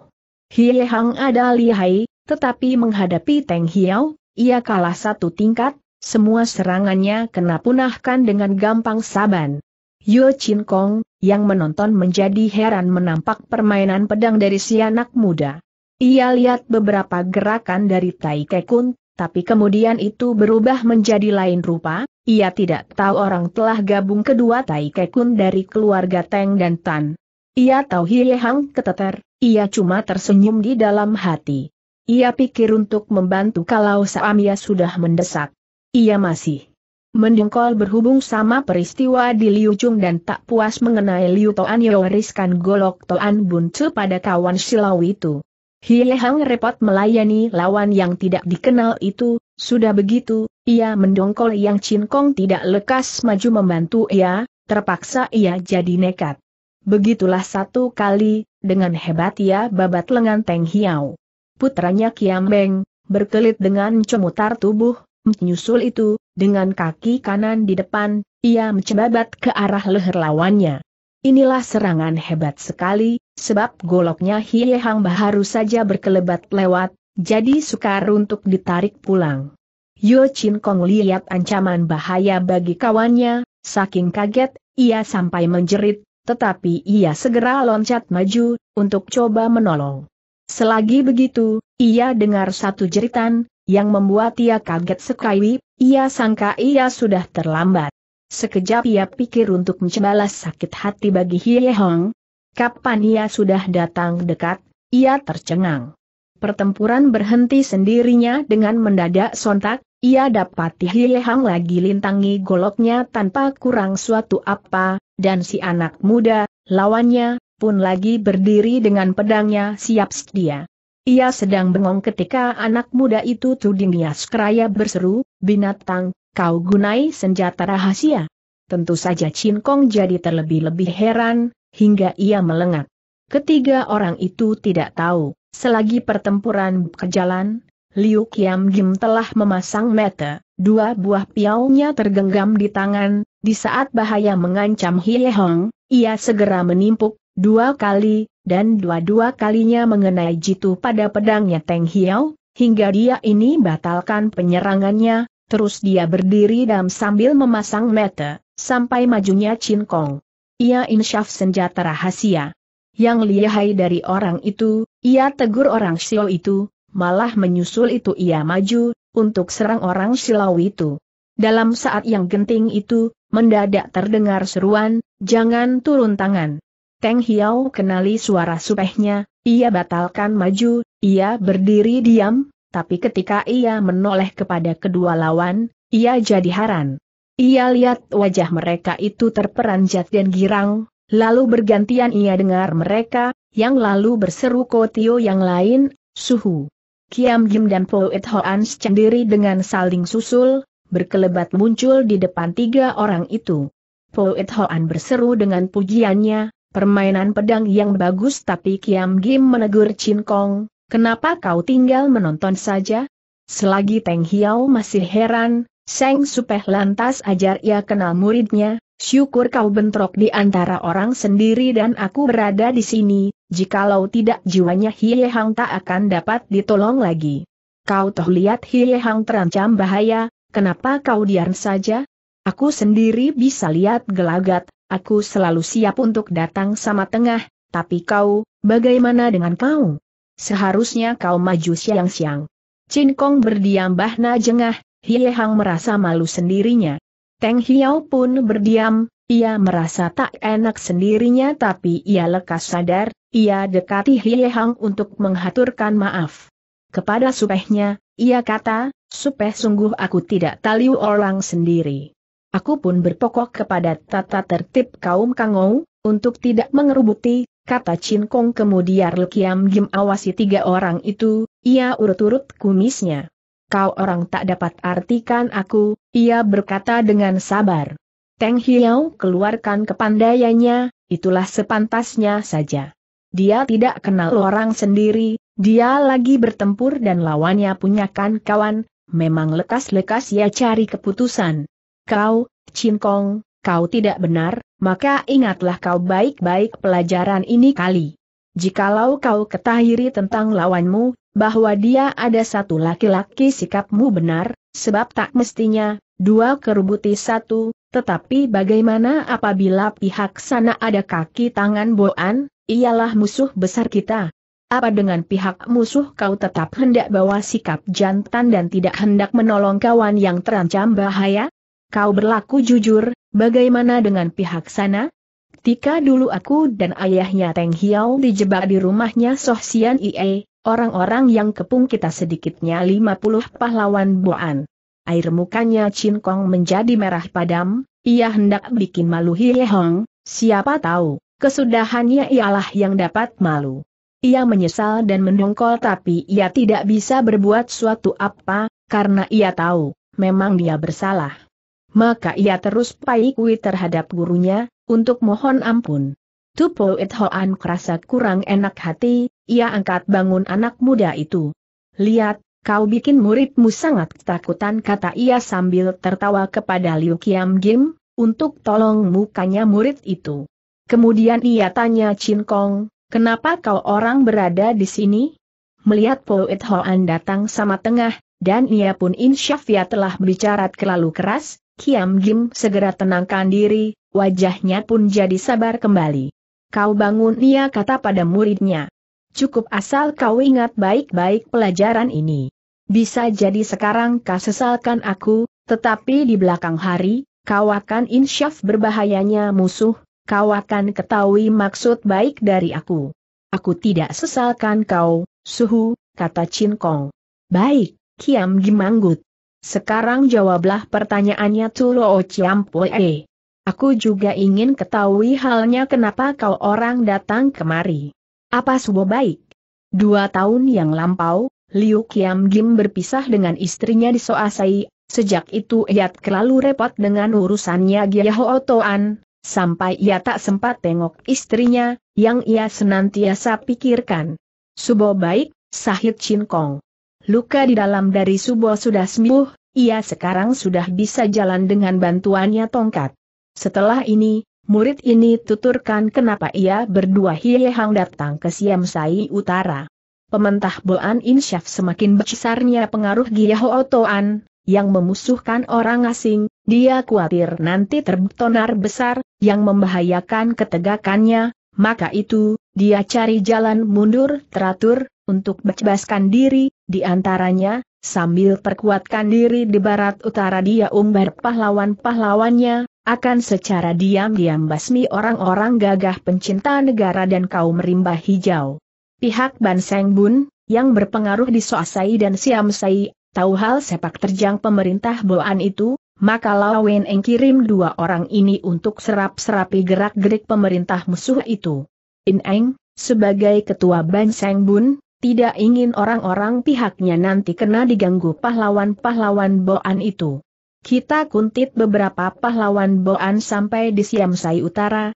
Speaker 1: Hie Hang ada lihai, tetapi menghadapi Teng Hiao, ia kalah satu tingkat, semua serangannya kena punahkan dengan gampang saban. Yo Chin Kong, yang menonton menjadi heran menampak permainan pedang dari si anak muda. Ia lihat beberapa gerakan dari Tai Kekun, tapi kemudian itu berubah menjadi lain rupa, ia tidak tahu orang telah gabung kedua Tai Kekun dari keluarga Teng dan Tan. Ia tahu Hie Hang keteter, ia cuma tersenyum di dalam hati. Ia pikir untuk membantu kalau Saamia sudah mendesak. Ia masih mendengkol berhubung sama peristiwa di Liu Chung dan tak puas mengenai Liu Toan Yoriskan golok Toan Buncu pada kawan Silau itu. Hie Hang repot melayani lawan yang tidak dikenal itu, sudah begitu, ia mendongkol yang Chin Kong tidak lekas maju membantu ia, terpaksa ia jadi nekat. Begitulah satu kali, dengan hebat ia babat lengan Teng Hiao. Putranya Kiam Beng, berkelit dengan cemutar tubuh, menyusul itu, dengan kaki kanan di depan, ia mencebabat ke arah leher lawannya. Inilah serangan hebat sekali, sebab goloknya Hie Hang baru saja berkelebat lewat, jadi sukar untuk ditarik pulang. Yo Chin Kong lihat ancaman bahaya bagi kawannya, saking kaget, ia sampai menjerit, tetapi ia segera loncat maju, untuk coba menolong. Selagi begitu, ia dengar satu jeritan, yang membuat ia kaget sekali, ia sangka ia sudah terlambat. Sekejap ia pikir untuk mencembalas sakit hati bagi Hie Hong, Kapan ia sudah datang dekat, ia tercengang. Pertempuran berhenti sendirinya dengan mendadak sontak, ia dapat Hang lagi lintangi goloknya tanpa kurang suatu apa, dan si anak muda, lawannya, pun lagi berdiri dengan pedangnya siap sedia. Ia sedang bengong ketika anak muda itu tudingnya sekeraya berseru, binatang, kau gunai senjata rahasia. Tentu saja Chin Kong jadi terlebih-lebih heran, hingga ia melengat. Ketiga orang itu tidak tahu, selagi pertempuran berjalan, Liu Qiam Gim telah memasang mata, dua buah piaunya tergenggam di tangan, di saat bahaya mengancam Hie Hong, ia segera menimpuk, dua kali, dan dua-dua kalinya mengenai jitu pada pedangnya Teng Hiao, hingga dia ini batalkan penyerangannya, terus dia berdiri dan sambil memasang mata, sampai majunya Chin Kong. Ia insyaf senjata rahasia. Yang lihai dari orang itu, ia tegur orang Sio itu, malah menyusul itu ia maju, untuk serang orang Silau itu. Dalam saat yang genting itu, mendadak terdengar seruan, jangan turun tangan. Teng Hiao kenali suara supehnya, ia batalkan maju, ia berdiri diam, tapi ketika ia menoleh kepada kedua lawan, ia jadi haran. Ia lihat wajah mereka itu terperanjat dan girang, lalu bergantian ia dengar mereka, yang lalu berseru kotio yang lain, suhu. Kiam gim dan Poet Hoan sendiri dengan saling susul, berkelebat muncul di depan tiga orang itu. Poet Hoan berseru dengan pujiannya, permainan pedang yang bagus tapi Kiam Gim menegur Chin Kong, kenapa kau tinggal menonton saja? Selagi Teng Hiao masih heran, Seng Supeh lantas ajar ia kenal muridnya, syukur kau bentrok di antara orang sendiri dan aku berada di sini, jikalau tidak jiwanya Hiye Hang tak akan dapat ditolong lagi. Kau toh lihat Hiye Hang terancam bahaya, kenapa kau diam saja? Aku sendiri bisa lihat gelagat, aku selalu siap untuk datang sama tengah, tapi kau, bagaimana dengan kau? Seharusnya kau maju siang-siang. Chin Kong berdiam bahna jengah, Hie Hang merasa malu sendirinya. Teng Hiao pun berdiam, ia merasa tak enak sendirinya tapi ia lekas sadar, ia dekati Hie Hang untuk menghaturkan maaf. Kepada supehnya, ia kata, supeh sungguh aku tidak taliu orang sendiri. Aku pun berpokok kepada tata tertib kaum Kangou, untuk tidak mengerubuti, kata Chin Kong kemudian Lekiam Gim awasi tiga orang itu, ia urut-urut kumisnya kau orang tak dapat artikan aku, ia berkata dengan sabar. Teng Hiau keluarkan kepandaiannya, itulah sepantasnya saja. Dia tidak kenal orang sendiri, dia lagi bertempur dan lawannya punyakan kawan, memang lekas-lekas ia cari keputusan. Kau, Chin Kong, kau tidak benar, maka ingatlah kau baik-baik pelajaran ini kali. Jikalau kau ketahiri tentang lawanmu, bahwa dia ada satu laki-laki sikapmu benar, sebab tak mestinya, dua kerubuti satu, tetapi bagaimana apabila pihak sana ada kaki tangan boan, ialah musuh besar kita. Apa dengan pihak musuh kau tetap hendak bawa sikap jantan dan tidak hendak menolong kawan yang terancam bahaya? Kau berlaku jujur, bagaimana dengan pihak sana? Ketika dulu aku dan ayahnya Teng Hiao dijebak di rumahnya Soh Sian Ie, Orang-orang yang kepung kita sedikitnya 50 pahlawan buan. Air mukanya Chin Kong menjadi merah padam, ia hendak bikin malu Hie Hong, siapa tahu, kesudahannya ialah yang dapat malu. Ia menyesal dan mendongkol tapi ia tidak bisa berbuat suatu apa, karena ia tahu, memang dia bersalah. Maka ia terus paikui terhadap gurunya, untuk mohon ampun. Tupo It Hoan kerasa kurang enak hati, ia angkat bangun anak muda itu. Lihat, kau bikin muridmu sangat ketakutan kata ia sambil tertawa kepada Liu Kiam Gim, untuk tolong mukanya murid itu. Kemudian ia tanya Chin Kong, kenapa kau orang berada di sini? Melihat Po It Hoan datang sama tengah, dan ia pun insyaf ia telah bicara terlalu keras, Kiam Gim segera tenangkan diri, wajahnya pun jadi sabar kembali kau bangun ia kata pada muridnya. Cukup asal kau ingat baik-baik pelajaran ini. Bisa jadi sekarang kau sesalkan aku, tetapi di belakang hari, kau akan insyaf berbahayanya musuh, kau akan ketahui maksud baik dari aku. Aku tidak sesalkan kau, suhu, kata Chin Kong. Baik, Kiam Gimanggut. Sekarang jawablah pertanyaannya Tulo Chiam Poe. Aku juga ingin ketahui halnya kenapa kau orang datang kemari. Apa subo baik? Dua tahun yang lampau, Liu Kiam Gim berpisah dengan istrinya di Soasai, sejak itu ia terlalu repot dengan urusannya Giyaho Otoan, sampai ia tak sempat tengok istrinya, yang ia senantiasa pikirkan. Subo baik, sahit Chin Kong. Luka di dalam dari Subo sudah sembuh, ia sekarang sudah bisa jalan dengan bantuannya tongkat. Setelah ini, murid ini tuturkan kenapa ia berdua Hiehang datang ke Siam Sai Utara. Pementah Boan Insyaf semakin besarnya pengaruh Giyaho Otoan, yang memusuhkan orang asing, dia khawatir nanti terbetonar besar, yang membahayakan ketegakannya, maka itu, dia cari jalan mundur teratur, untuk bebaskan diri, di antaranya, sambil perkuatkan diri di barat utara dia umbar pahlawan-pahlawannya, akan secara diam-diam basmi orang-orang gagah pencinta negara dan kaum rimba hijau. Pihak Banseng Bun, yang berpengaruh di Soasai dan Siamsai tahu hal sepak terjang pemerintah Boan itu, maka Lawen Eng kirim dua orang ini untuk serap-serapi gerak-gerik pemerintah musuh itu. In Eng, sebagai ketua Banseng Bun, tidak ingin orang-orang pihaknya nanti kena diganggu pahlawan-pahlawan Boan itu. Kita kuntit beberapa pahlawan Boan sampai di Siamsai Utara,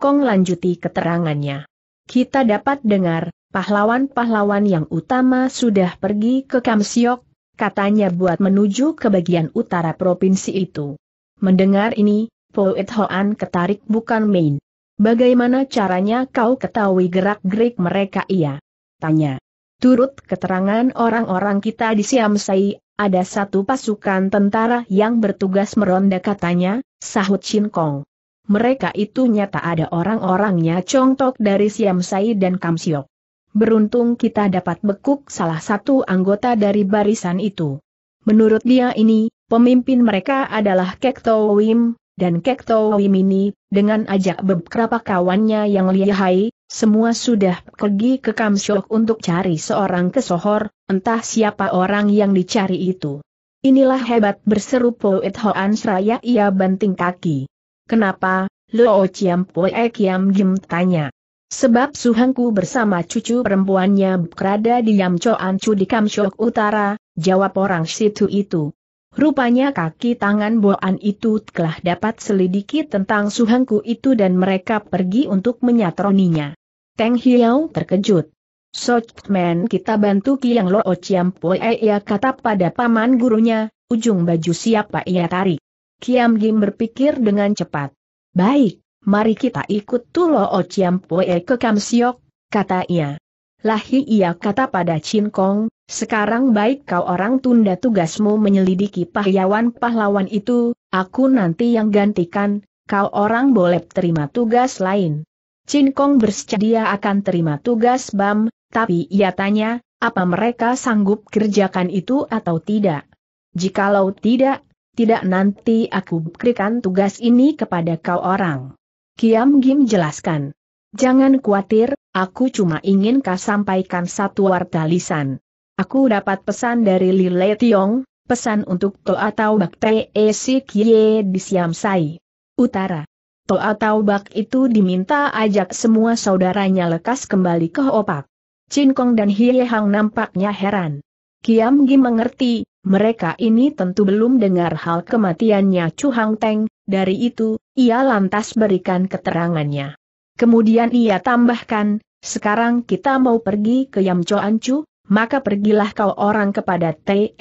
Speaker 1: Kong lanjuti keterangannya. Kita dapat dengar, pahlawan-pahlawan yang utama sudah pergi ke Kamsiok, katanya buat menuju ke bagian utara provinsi itu. Mendengar ini, Poet Hoan ketarik bukan main. Bagaimana caranya kau ketahui gerak-gerik mereka ia? Tanya. Turut keterangan orang-orang kita di Siamsai, ada satu pasukan tentara yang bertugas meronda katanya, sahut Chin Kong. Mereka itu nyata ada orang-orangnya contoh dari Siam Sai dan Kam Siok. Beruntung kita dapat bekuk salah satu anggota dari barisan itu. Menurut dia ini, pemimpin mereka adalah Kekto Wim, dan Kekto Wim ini, dengan ajak beberapa kawannya yang lihai, semua sudah pergi ke Kamsyok untuk cari seorang kesohor, Entah siapa orang yang dicari itu. Inilah hebat berseru Poet Hoan Seraya ia banting kaki. Kenapa, Luo Chiam Poe Kiam Jim tanya. Sebab suhangku bersama cucu perempuannya berada di Yam Ancu di Kamshok Utara, jawab orang situ itu. Rupanya kaki tangan Boan itu telah dapat selidiki tentang suhangku itu dan mereka pergi untuk menyatroninya. Teng Hiao terkejut. Sochman kita bantu Ki yang Lo Chiam Poe eh, ia kata pada paman gurunya, ujung baju siapa ia tarik. Kiam Gim berpikir dengan cepat. Baik, mari kita ikut Loo Chiam Poe eh, ke Kam Siok, kata ia. Lahi ia kata pada Chin Kong, sekarang baik kau orang tunda tugasmu menyelidiki pahlawan pahlawan itu, aku nanti yang gantikan, kau orang boleh terima tugas lain. Chin Kong bersedia akan terima tugas BAM, tapi ia tanya, apa mereka sanggup kerjakan itu atau tidak? Jikalau tidak, tidak nanti aku berikan tugas ini kepada kau orang. Kiam Gim jelaskan. Jangan khawatir, aku cuma ingin kau sampaikan satu warta lisan. Aku dapat pesan dari Lile Tiong, pesan untuk Toa Taubak T.E.C. Kie di Siam Sai. Utara. atau Bak itu diminta ajak semua saudaranya lekas kembali ke Opak. Chin Kong dan Hie Hang nampaknya heran. Kiam Gi mengerti, mereka ini tentu belum dengar hal kematiannya Chu Hang Teng, dari itu, ia lantas berikan keterangannya. Kemudian ia tambahkan, sekarang kita mau pergi ke Yam Yamco Chu, maka pergilah kau orang kepada Te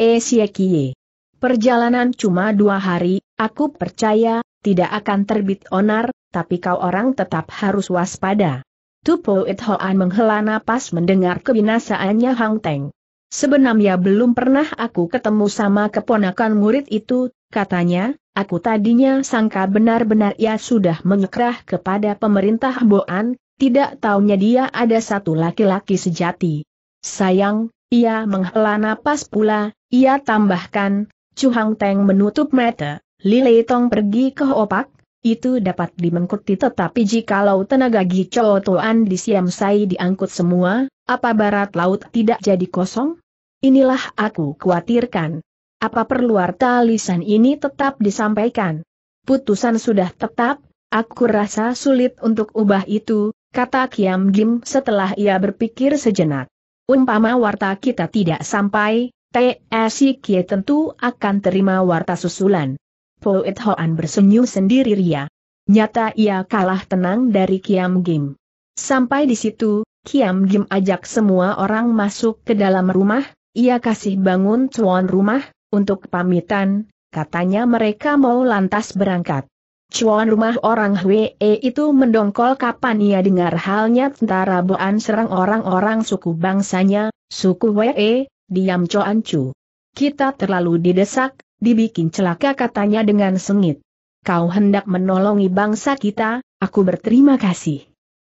Speaker 1: Kie. Perjalanan cuma dua hari, aku percaya, tidak akan terbit onar, tapi kau orang tetap harus waspada. Tupo It menghela napas mendengar kebinasaannya Hang Teng. Sebenarnya belum pernah aku ketemu sama keponakan murid itu, katanya, aku tadinya sangka benar-benar ia sudah menyekrah kepada pemerintah Boan, tidak taunya dia ada satu laki-laki sejati. Sayang, ia menghela napas pula, ia tambahkan, Chu Hang Teng menutup mata, Li Tong pergi ke opak, itu dapat dimengkuti tetapi jikalau tenaga Gico Toan di Siam Sai diangkut semua, apa barat laut tidak jadi kosong? Inilah aku khawatirkan. Apa perlu harta lisan ini tetap disampaikan? Putusan sudah tetap, aku rasa sulit untuk ubah itu, kata Kiam Gim setelah ia berpikir sejenak. Umpama warta kita tidak sampai, TSIK tentu akan terima warta susulan. Po It Hoan bersenyum sendiri ria. Nyata ia kalah tenang dari Kiam Gim. Sampai di situ, Kiam Gim ajak semua orang masuk ke dalam rumah, ia kasih bangun cuan rumah, untuk pamitan, katanya mereka mau lantas berangkat. Cuan rumah orang Hwee itu mendongkol kapan ia dengar halnya tentara Boan serang orang-orang suku bangsanya, suku Hwee, diam Coan cu. Kita terlalu didesak, dibikin celaka katanya dengan sengit. Kau hendak menolongi bangsa kita, aku berterima kasih.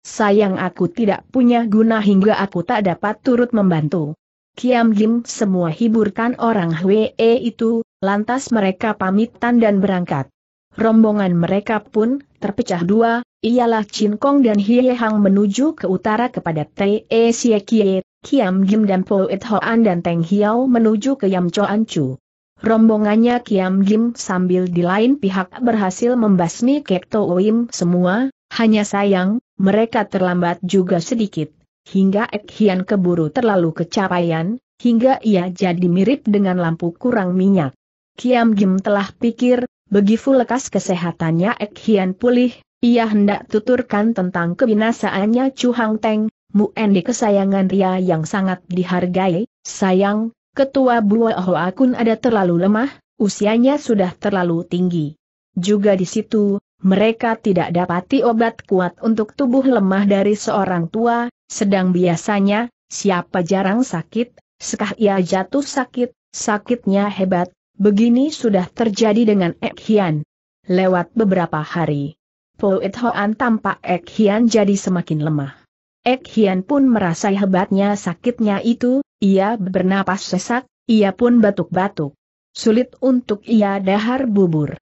Speaker 1: Sayang aku tidak punya guna hingga aku tak dapat turut membantu. Kiam Gim semua hiburkan orang Hwee itu, lantas mereka pamitan dan berangkat. Rombongan mereka pun terpecah dua, ialah Chin Kong dan Hie Hang menuju ke utara kepada Te Xie Kie, Kiam Gim dan Poet Hoan dan Teng Hiao menuju ke Yam Choan Chu. Rombongannya Kiam Jim sambil di lain pihak berhasil membasmi Kekto Wim semua, hanya sayang, mereka terlambat juga sedikit. Hingga Ek Hian keburu terlalu kecapaian, hingga ia jadi mirip dengan lampu kurang minyak. Kiam Jim telah pikir, begitu lekas kesehatannya Ek Hian pulih, ia hendak tuturkan tentang kebinasaannya Chu Hang Teng, Mu Endi kesayangan Ria yang sangat dihargai, sayang, ketua Buo Akun ada terlalu lemah, usianya sudah terlalu tinggi. Juga di situ, mereka tidak dapati obat kuat untuk tubuh lemah dari seorang tua, sedang biasanya, siapa jarang sakit, sekah ia jatuh sakit, sakitnya hebat, begini sudah terjadi dengan Ek Hian. Lewat beberapa hari, Poet Hoan tampak Ek Hian jadi semakin lemah. Ek Hian pun merasa hebatnya sakitnya itu, ia bernapas sesak, ia pun batuk-batuk. Sulit untuk ia dahar bubur.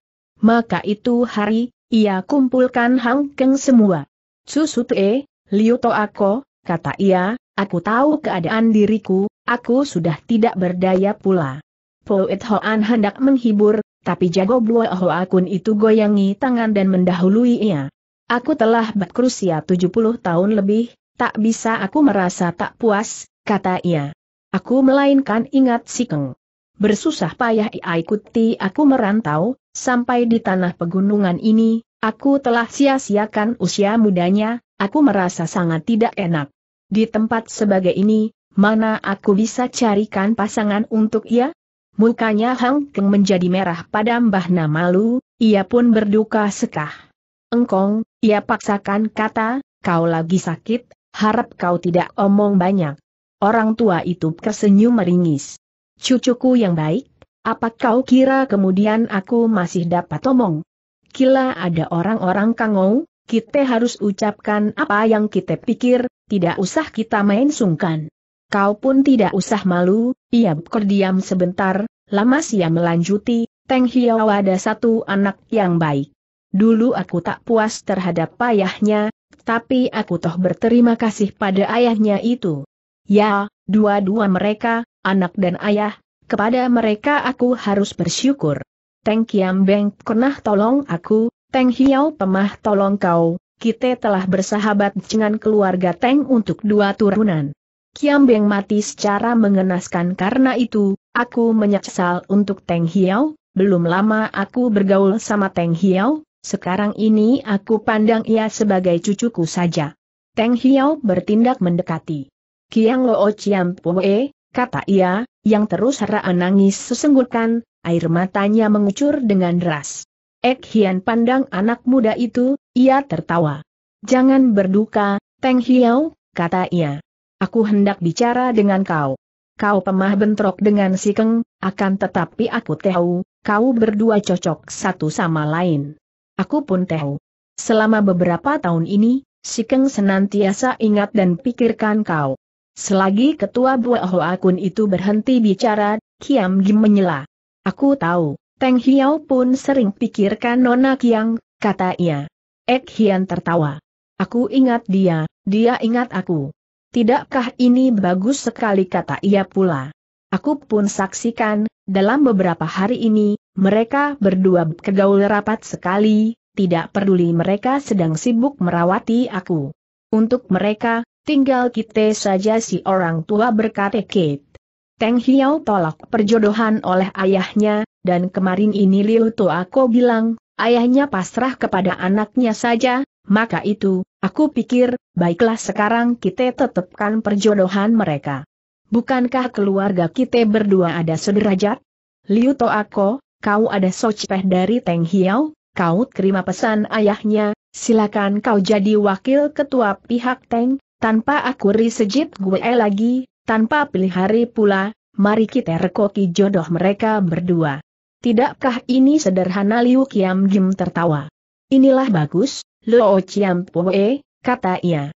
Speaker 1: Maka itu hari, ia kumpulkan Hang Keng semua. Susut e, Liu To Ako, kata ia, aku tahu keadaan diriku, aku sudah tidak berdaya pula. Poet Hoan hendak menghibur, tapi jago Bua Akun itu goyangi tangan dan mendahului ia. Aku telah berkrusia 70 tahun lebih, Tak bisa aku merasa tak puas, kata ia. Aku melainkan ingat Keng. Bersusah payah ia ikuti aku merantau, sampai di tanah pegunungan ini, aku telah sia-siakan usia mudanya, aku merasa sangat tidak enak. Di tempat sebagai ini, mana aku bisa carikan pasangan untuk ia? Mukanya Hang Keng menjadi merah padam bahna malu, ia pun berduka sekah. Engkong, ia paksakan kata, kau lagi sakit, harap kau tidak omong banyak. Orang tua itu tersenyum meringis. Cucuku yang baik, apa kau kira kemudian aku masih dapat omong? Kila ada orang-orang kangau, kita harus ucapkan apa yang kita pikir, tidak usah kita main sungkan. Kau pun tidak usah malu, ia berdiam sebentar, lama sia melanjuti, Teng Hiao ada satu anak yang baik. Dulu aku tak puas terhadap payahnya, tapi aku toh berterima kasih pada ayahnya itu. Ya, dua-dua mereka, anak dan ayah, kepada mereka aku harus bersyukur. Teng Kiam Beng pernah tolong aku, Teng Hiau Pemah tolong kau, kita telah bersahabat dengan keluarga Teng untuk dua turunan. Kiam Beng mati secara mengenaskan karena itu, aku menyesal untuk Teng Hiau. belum lama aku bergaul sama Teng Hiau. Sekarang ini aku pandang ia sebagai cucuku saja. Teng Hiao bertindak mendekati. Kiang Loo Chiam Pue, kata ia, yang terus heraan nangis sesenggutkan, air matanya mengucur dengan deras. Ek Hian pandang anak muda itu, ia tertawa. Jangan berduka, Teng Hiao, kata ia. Aku hendak bicara dengan kau. Kau pemah bentrok dengan si Keng, akan tetapi aku tahu, kau berdua cocok satu sama lain. Aku pun tahu. Selama beberapa tahun ini, si Keng senantiasa ingat dan pikirkan kau. Selagi ketua Buah Hoa Kun itu berhenti bicara, Kiam Gim menyela. Aku tahu, Teng Hiao pun sering pikirkan Nona Kiang, kata ia. Ek Hian tertawa. Aku ingat dia, dia ingat aku. Tidakkah ini bagus sekali kata ia pula. Aku pun saksikan, dalam beberapa hari ini, mereka berdua bergaul rapat sekali, tidak peduli mereka sedang sibuk merawati aku. Untuk mereka, tinggal kita saja si orang tua berkata Kate. Teng Hiao tolak perjodohan oleh ayahnya, dan kemarin ini Liu aku bilang, ayahnya pasrah kepada anaknya saja, maka itu, aku pikir, baiklah sekarang kita tetapkan perjodohan mereka bukankah keluarga kita berdua ada sederajat? Liu Toako, kau ada socpeh dari Teng Hiao, kau terima pesan ayahnya, silakan kau jadi wakil ketua pihak Teng, tanpa aku risejit gue lagi, tanpa pilih hari pula, mari kita rekoki jodoh mereka berdua. Tidakkah ini sederhana Liu Kiam Jim tertawa? Inilah bagus, Luo Chiam Pue, kata ia.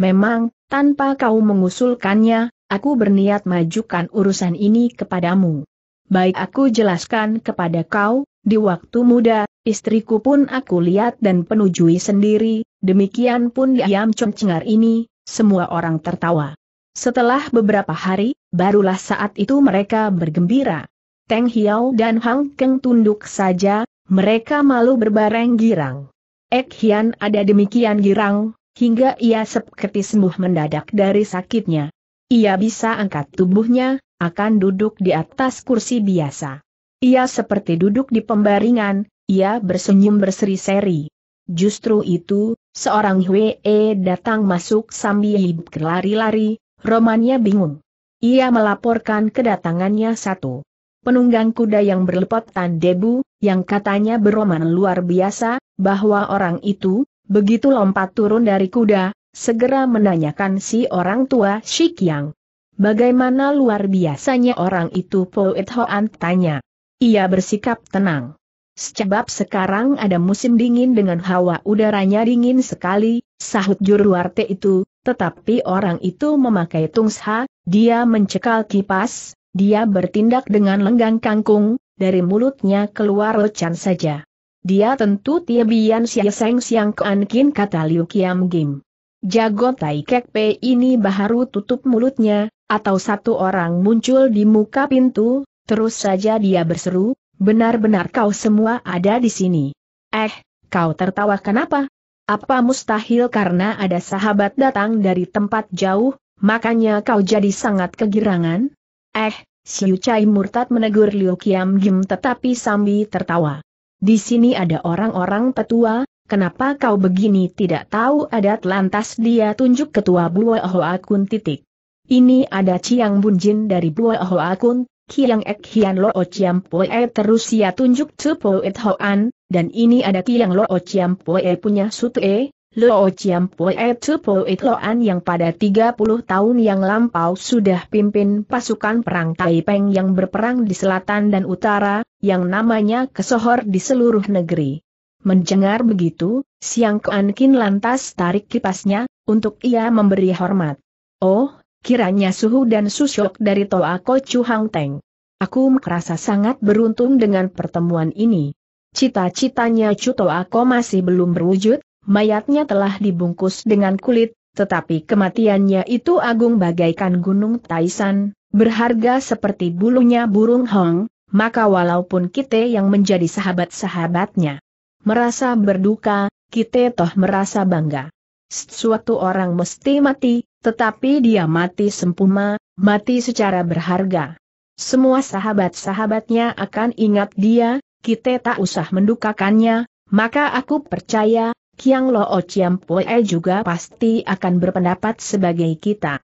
Speaker 1: Memang, tanpa kau mengusulkannya, aku berniat majukan urusan ini kepadamu. Baik aku jelaskan kepada kau, di waktu muda, istriku pun aku lihat dan penujui sendiri, demikian pun di ayam ini, semua orang tertawa. Setelah beberapa hari, barulah saat itu mereka bergembira. Teng Hiao dan Hang Keng tunduk saja, mereka malu berbareng girang. Ek Hian ada demikian girang, hingga ia seperti sembuh mendadak dari sakitnya. Ia bisa angkat tubuhnya, akan duduk di atas kursi biasa. Ia seperti duduk di pembaringan, ia bersenyum berseri-seri. Justru itu, seorang Hwee datang masuk sambil berlari-lari, romannya bingung. Ia melaporkan kedatangannya satu. Penunggang kuda yang berlepotan debu, yang katanya beroman luar biasa, bahwa orang itu, begitu lompat turun dari kuda, segera menanyakan si orang tua Shikyang. Bagaimana luar biasanya orang itu Poet Hoan tanya. Ia bersikap tenang. Sebab sekarang ada musim dingin dengan hawa udaranya dingin sekali, sahut juru juruarte itu, tetapi orang itu memakai tungsha, dia mencekal kipas, dia bertindak dengan lenggang kangkung, dari mulutnya keluar lecan saja. Dia tentu tiabian Siaseng Siang Keankin kata Liu Kiam Gim. Jago Tai Kek Pe ini baru tutup mulutnya, atau satu orang muncul di muka pintu, terus saja dia berseru, benar-benar kau semua ada di sini. Eh, kau tertawa kenapa? Apa mustahil karena ada sahabat datang dari tempat jauh, makanya kau jadi sangat kegirangan? Eh, Siu Chai murtad menegur Liu Kiam Gim tetapi sambil tertawa. Di sini ada orang-orang petua, Kenapa kau begini tidak tahu adat lantas dia tunjuk ketua Buo Ho Akun titik. Ini ada Ciang Bunjin dari Buo Ho Akun, Kiang Ek Hian Lo Ciam Poe terus ia tunjuk it Et an. dan ini ada Kiang Lo Ciam Poe punya E, Lo Ciam Poe it Et an yang pada 30 tahun yang lampau sudah pimpin pasukan perang Taipeng yang berperang di selatan dan utara, yang namanya kesohor di seluruh negeri. Menjengar begitu, Siang Kuan Kin lantas tarik kipasnya, untuk ia memberi hormat. Oh, kiranya suhu dan susyok dari Toa Chu Hang Teng. Aku merasa sangat beruntung dengan pertemuan ini. Cita-citanya Chu Toa Ko masih belum berwujud, mayatnya telah dibungkus dengan kulit, tetapi kematiannya itu agung bagaikan gunung Taisan, berharga seperti bulunya burung hong, maka walaupun kita yang menjadi sahabat-sahabatnya merasa berduka, kita toh merasa bangga. Suatu orang mesti mati, tetapi dia mati sempurna, mati secara berharga. Semua sahabat-sahabatnya akan ingat dia, kita tak usah mendukakannya, maka aku percaya, Kiang Lo oh Chiam Pue juga pasti akan berpendapat sebagai kita.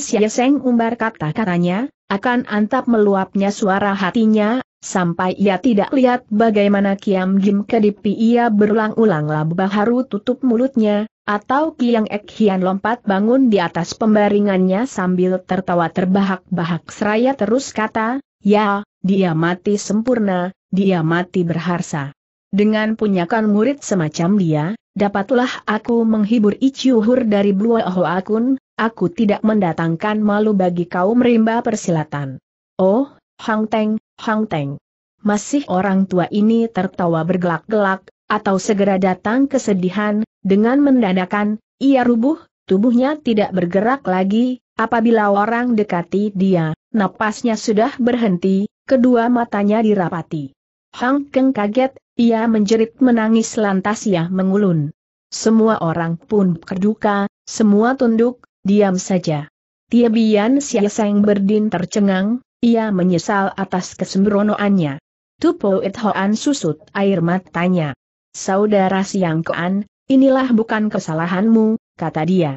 Speaker 1: sia seng umbar kata-katanya, akan antap meluapnya suara hatinya, sampai ia tidak lihat bagaimana Kiam Jim Kedipi ia berulang-ulang labah haru tutup mulutnya, atau Kiang Ek Hian lompat bangun di atas pembaringannya sambil tertawa terbahak-bahak seraya terus kata, ya, dia mati sempurna, dia mati berharsa. Dengan punyakan murid semacam dia, dapatlah aku menghibur Ichiuhur dari Blue Akun, aku tidak mendatangkan malu bagi kaum rimba persilatan. Oh, Hang Teng, Hang Teng. Masih orang tua ini tertawa bergelak-gelak, atau segera datang kesedihan, dengan mendadakan, ia rubuh, tubuhnya tidak bergerak lagi, apabila orang dekati dia, napasnya sudah berhenti, kedua matanya dirapati. Hang Keng kaget, ia menjerit menangis lantas ia mengulun. Semua orang pun berduka, semua tunduk, diam saja. Tiebian Siaseng Berdin tercengang, ia menyesal atas kesembronoannya. Tupo It Hoan susut air matanya. Saudara Siang Koan, inilah bukan kesalahanmu, kata dia.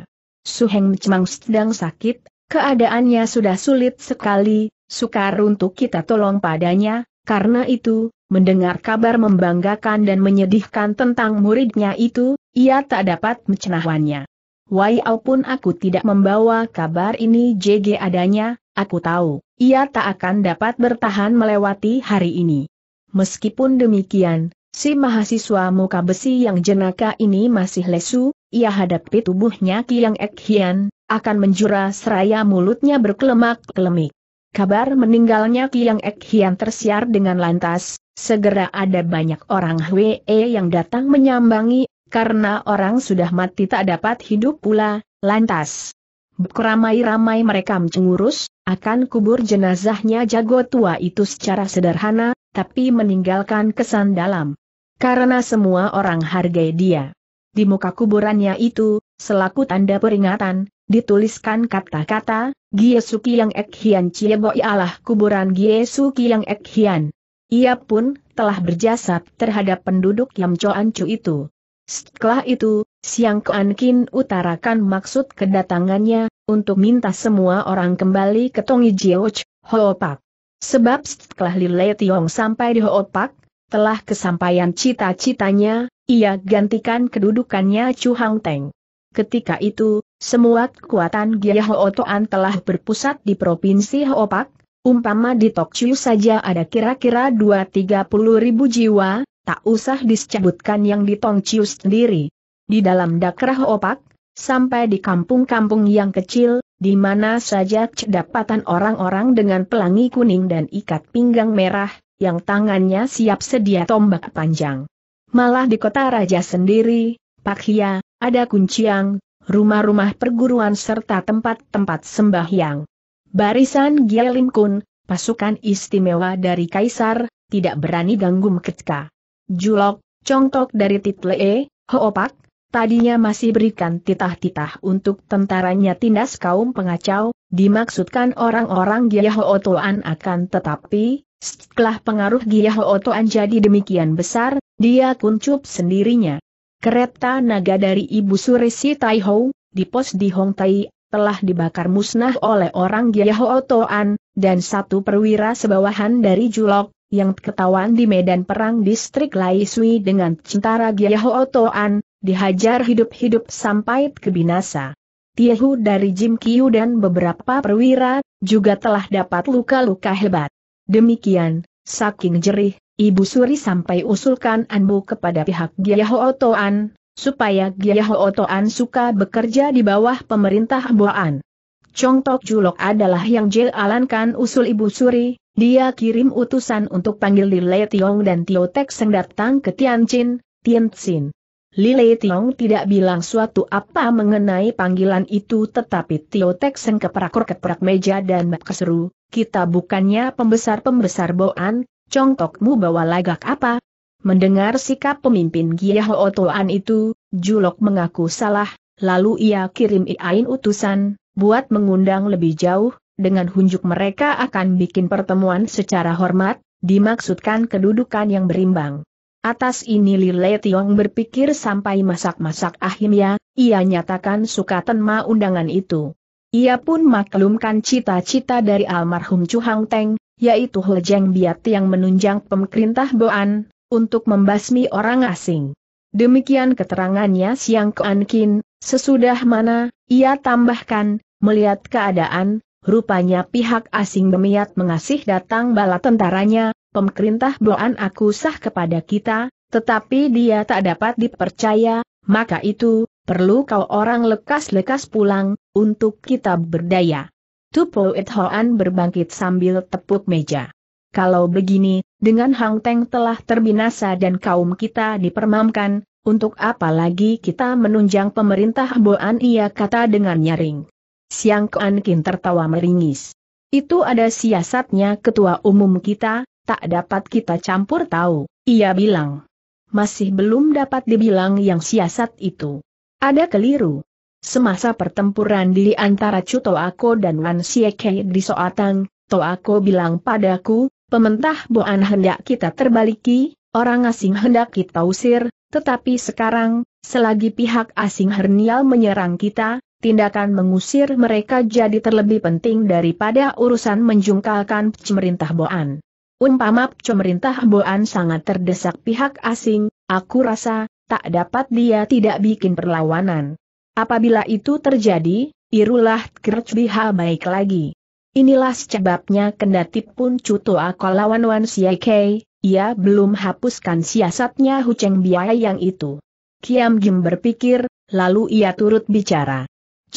Speaker 1: Suheng cemang sedang sakit, keadaannya sudah sulit sekali, sukar untuk kita tolong padanya, karena itu, mendengar kabar membanggakan dan menyedihkan tentang muridnya itu, ia tak dapat mencenawannya. Au pun aku tidak membawa kabar ini JG adanya, aku tahu, ia tak akan dapat bertahan melewati hari ini. Meskipun demikian, si mahasiswa muka besi yang jenaka ini masih lesu, ia hadapi tubuhnya Kiang Ek Hian, akan menjura seraya mulutnya berkelemak-kelemik. Kabar meninggalnya Kiang Ek Hian tersiar dengan lantas, segera ada banyak orang Hwee yang datang menyambangi karena orang sudah mati tak dapat hidup pula, lantas. Beramai-ramai mereka mengurus, akan kubur jenazahnya jago tua itu secara sederhana, tapi meninggalkan kesan dalam. Karena semua orang hargai dia. Di muka kuburannya itu, selaku tanda peringatan, dituliskan kata-kata, Giesuki yang Ekhian cieboi ialah kuburan Giesuki yang Ekhian. Ia pun telah berjasa terhadap penduduk Yamco Ancu itu. Setelah itu, Siang Kuan Kin utarakan maksud kedatangannya, untuk minta semua orang kembali ke Tongi Jioch, Hoopak. Sebab setelah Lile Tiong sampai di Hoopak, telah kesampaian cita-citanya, ia gantikan kedudukannya Chu Hang Teng. Ketika itu, semua kekuatan Gia Hootoan telah berpusat di Provinsi Hoopak, umpama di Tokyo saja ada kira-kira 2-30 ribu jiwa, tak usah disebutkan yang di sendiri. Di dalam dakrah opak, sampai di kampung-kampung yang kecil, di mana saja cedapatan orang-orang dengan pelangi kuning dan ikat pinggang merah, yang tangannya siap sedia tombak panjang. Malah di kota raja sendiri, Hia, ada kunciang, rumah-rumah perguruan serta tempat-tempat sembahyang. Barisan Gyelim Kun, pasukan istimewa dari Kaisar, tidak berani ganggu Mketka. Julok, contoh dari e, Hoopak, tadinya masih berikan titah-titah untuk tentaranya tindas kaum pengacau, dimaksudkan orang-orang Giahootoan akan tetapi, setelah pengaruh Giahootoan jadi demikian besar, dia kuncup sendirinya. Kereta naga dari Ibu Suresi Taihou, di pos di Hongtai, telah dibakar musnah oleh orang Giahootoan, dan satu perwira sebawahan dari Julok, yang ketahuan di medan perang distrik Lai Sui dengan Cintara Giyaho Otoan, dihajar hidup-hidup sampai ke binasa. Tiehu dari Jim Kiu dan beberapa perwira, juga telah dapat luka-luka hebat. Demikian, saking jerih, Ibu Suri sampai usulkan Anbu kepada pihak Giyaho Otoan, supaya Giyaho Otoan suka bekerja di bawah pemerintah Boan. Chong Tok Julok adalah yang jelalankan usul Ibu Suri, dia kirim utusan untuk panggil Lile Tiong dan Tio Tek Seng datang ke Tianjin, Tianjin. Lile Tiong tidak bilang suatu apa mengenai panggilan itu tetapi Tio Tek Seng keperak-keperak meja dan keseru, kita bukannya pembesar-pembesar boan, congkokmu bawa lagak apa? Mendengar sikap pemimpin Giyaho Otoan itu, Julok mengaku salah, lalu ia kirim Iain utusan, buat mengundang lebih jauh, dengan hunjuk mereka akan bikin pertemuan secara hormat, dimaksudkan kedudukan yang berimbang. Atas ini Le Tiong berpikir sampai masak-masak akhirnya, ia nyatakan suka tenma undangan itu. Ia pun maklumkan cita-cita dari almarhum Chu Hang Teng, yaitu He Jeng Biat yang menunjang pemerintah Boan, untuk membasmi orang asing. Demikian keterangannya Siang ke Ankin. sesudah mana, ia tambahkan, melihat keadaan, Rupanya pihak asing memiat mengasih datang bala tentaranya, pemerintah Boan aku sah kepada kita, tetapi dia tak dapat dipercaya, maka itu, perlu kau orang lekas-lekas pulang, untuk kita berdaya. Tupo It Hoan berbangkit sambil tepuk meja. Kalau begini, dengan Hang Teng telah terbinasa dan kaum kita dipermamkan, untuk apa lagi kita menunjang pemerintah Boan ia kata dengan nyaring. Siang Kuan Kin tertawa meringis. Itu ada siasatnya ketua umum kita, tak dapat kita campur tahu, ia bilang. Masih belum dapat dibilang yang siasat itu. Ada keliru. Semasa pertempuran di antara Cutoako dan Wan Sieke di Soatang, Toako bilang padaku, pementah Boan hendak kita terbaliki, orang asing hendak kita usir, tetapi sekarang, selagi pihak asing hernial menyerang kita, tindakan mengusir mereka jadi terlebih penting daripada urusan menjungkalkan pemerintah Boan. Umpama pemerintah Boan sangat terdesak pihak asing, aku rasa, tak dapat dia tidak bikin perlawanan. Apabila itu terjadi, irulah Kirchbiha baik lagi. Inilah sebabnya kendati pun Cuto aku lawan Wan Siake, ia belum hapuskan siasatnya Huceng Biaya yang itu. Kiam Jim berpikir, lalu ia turut bicara.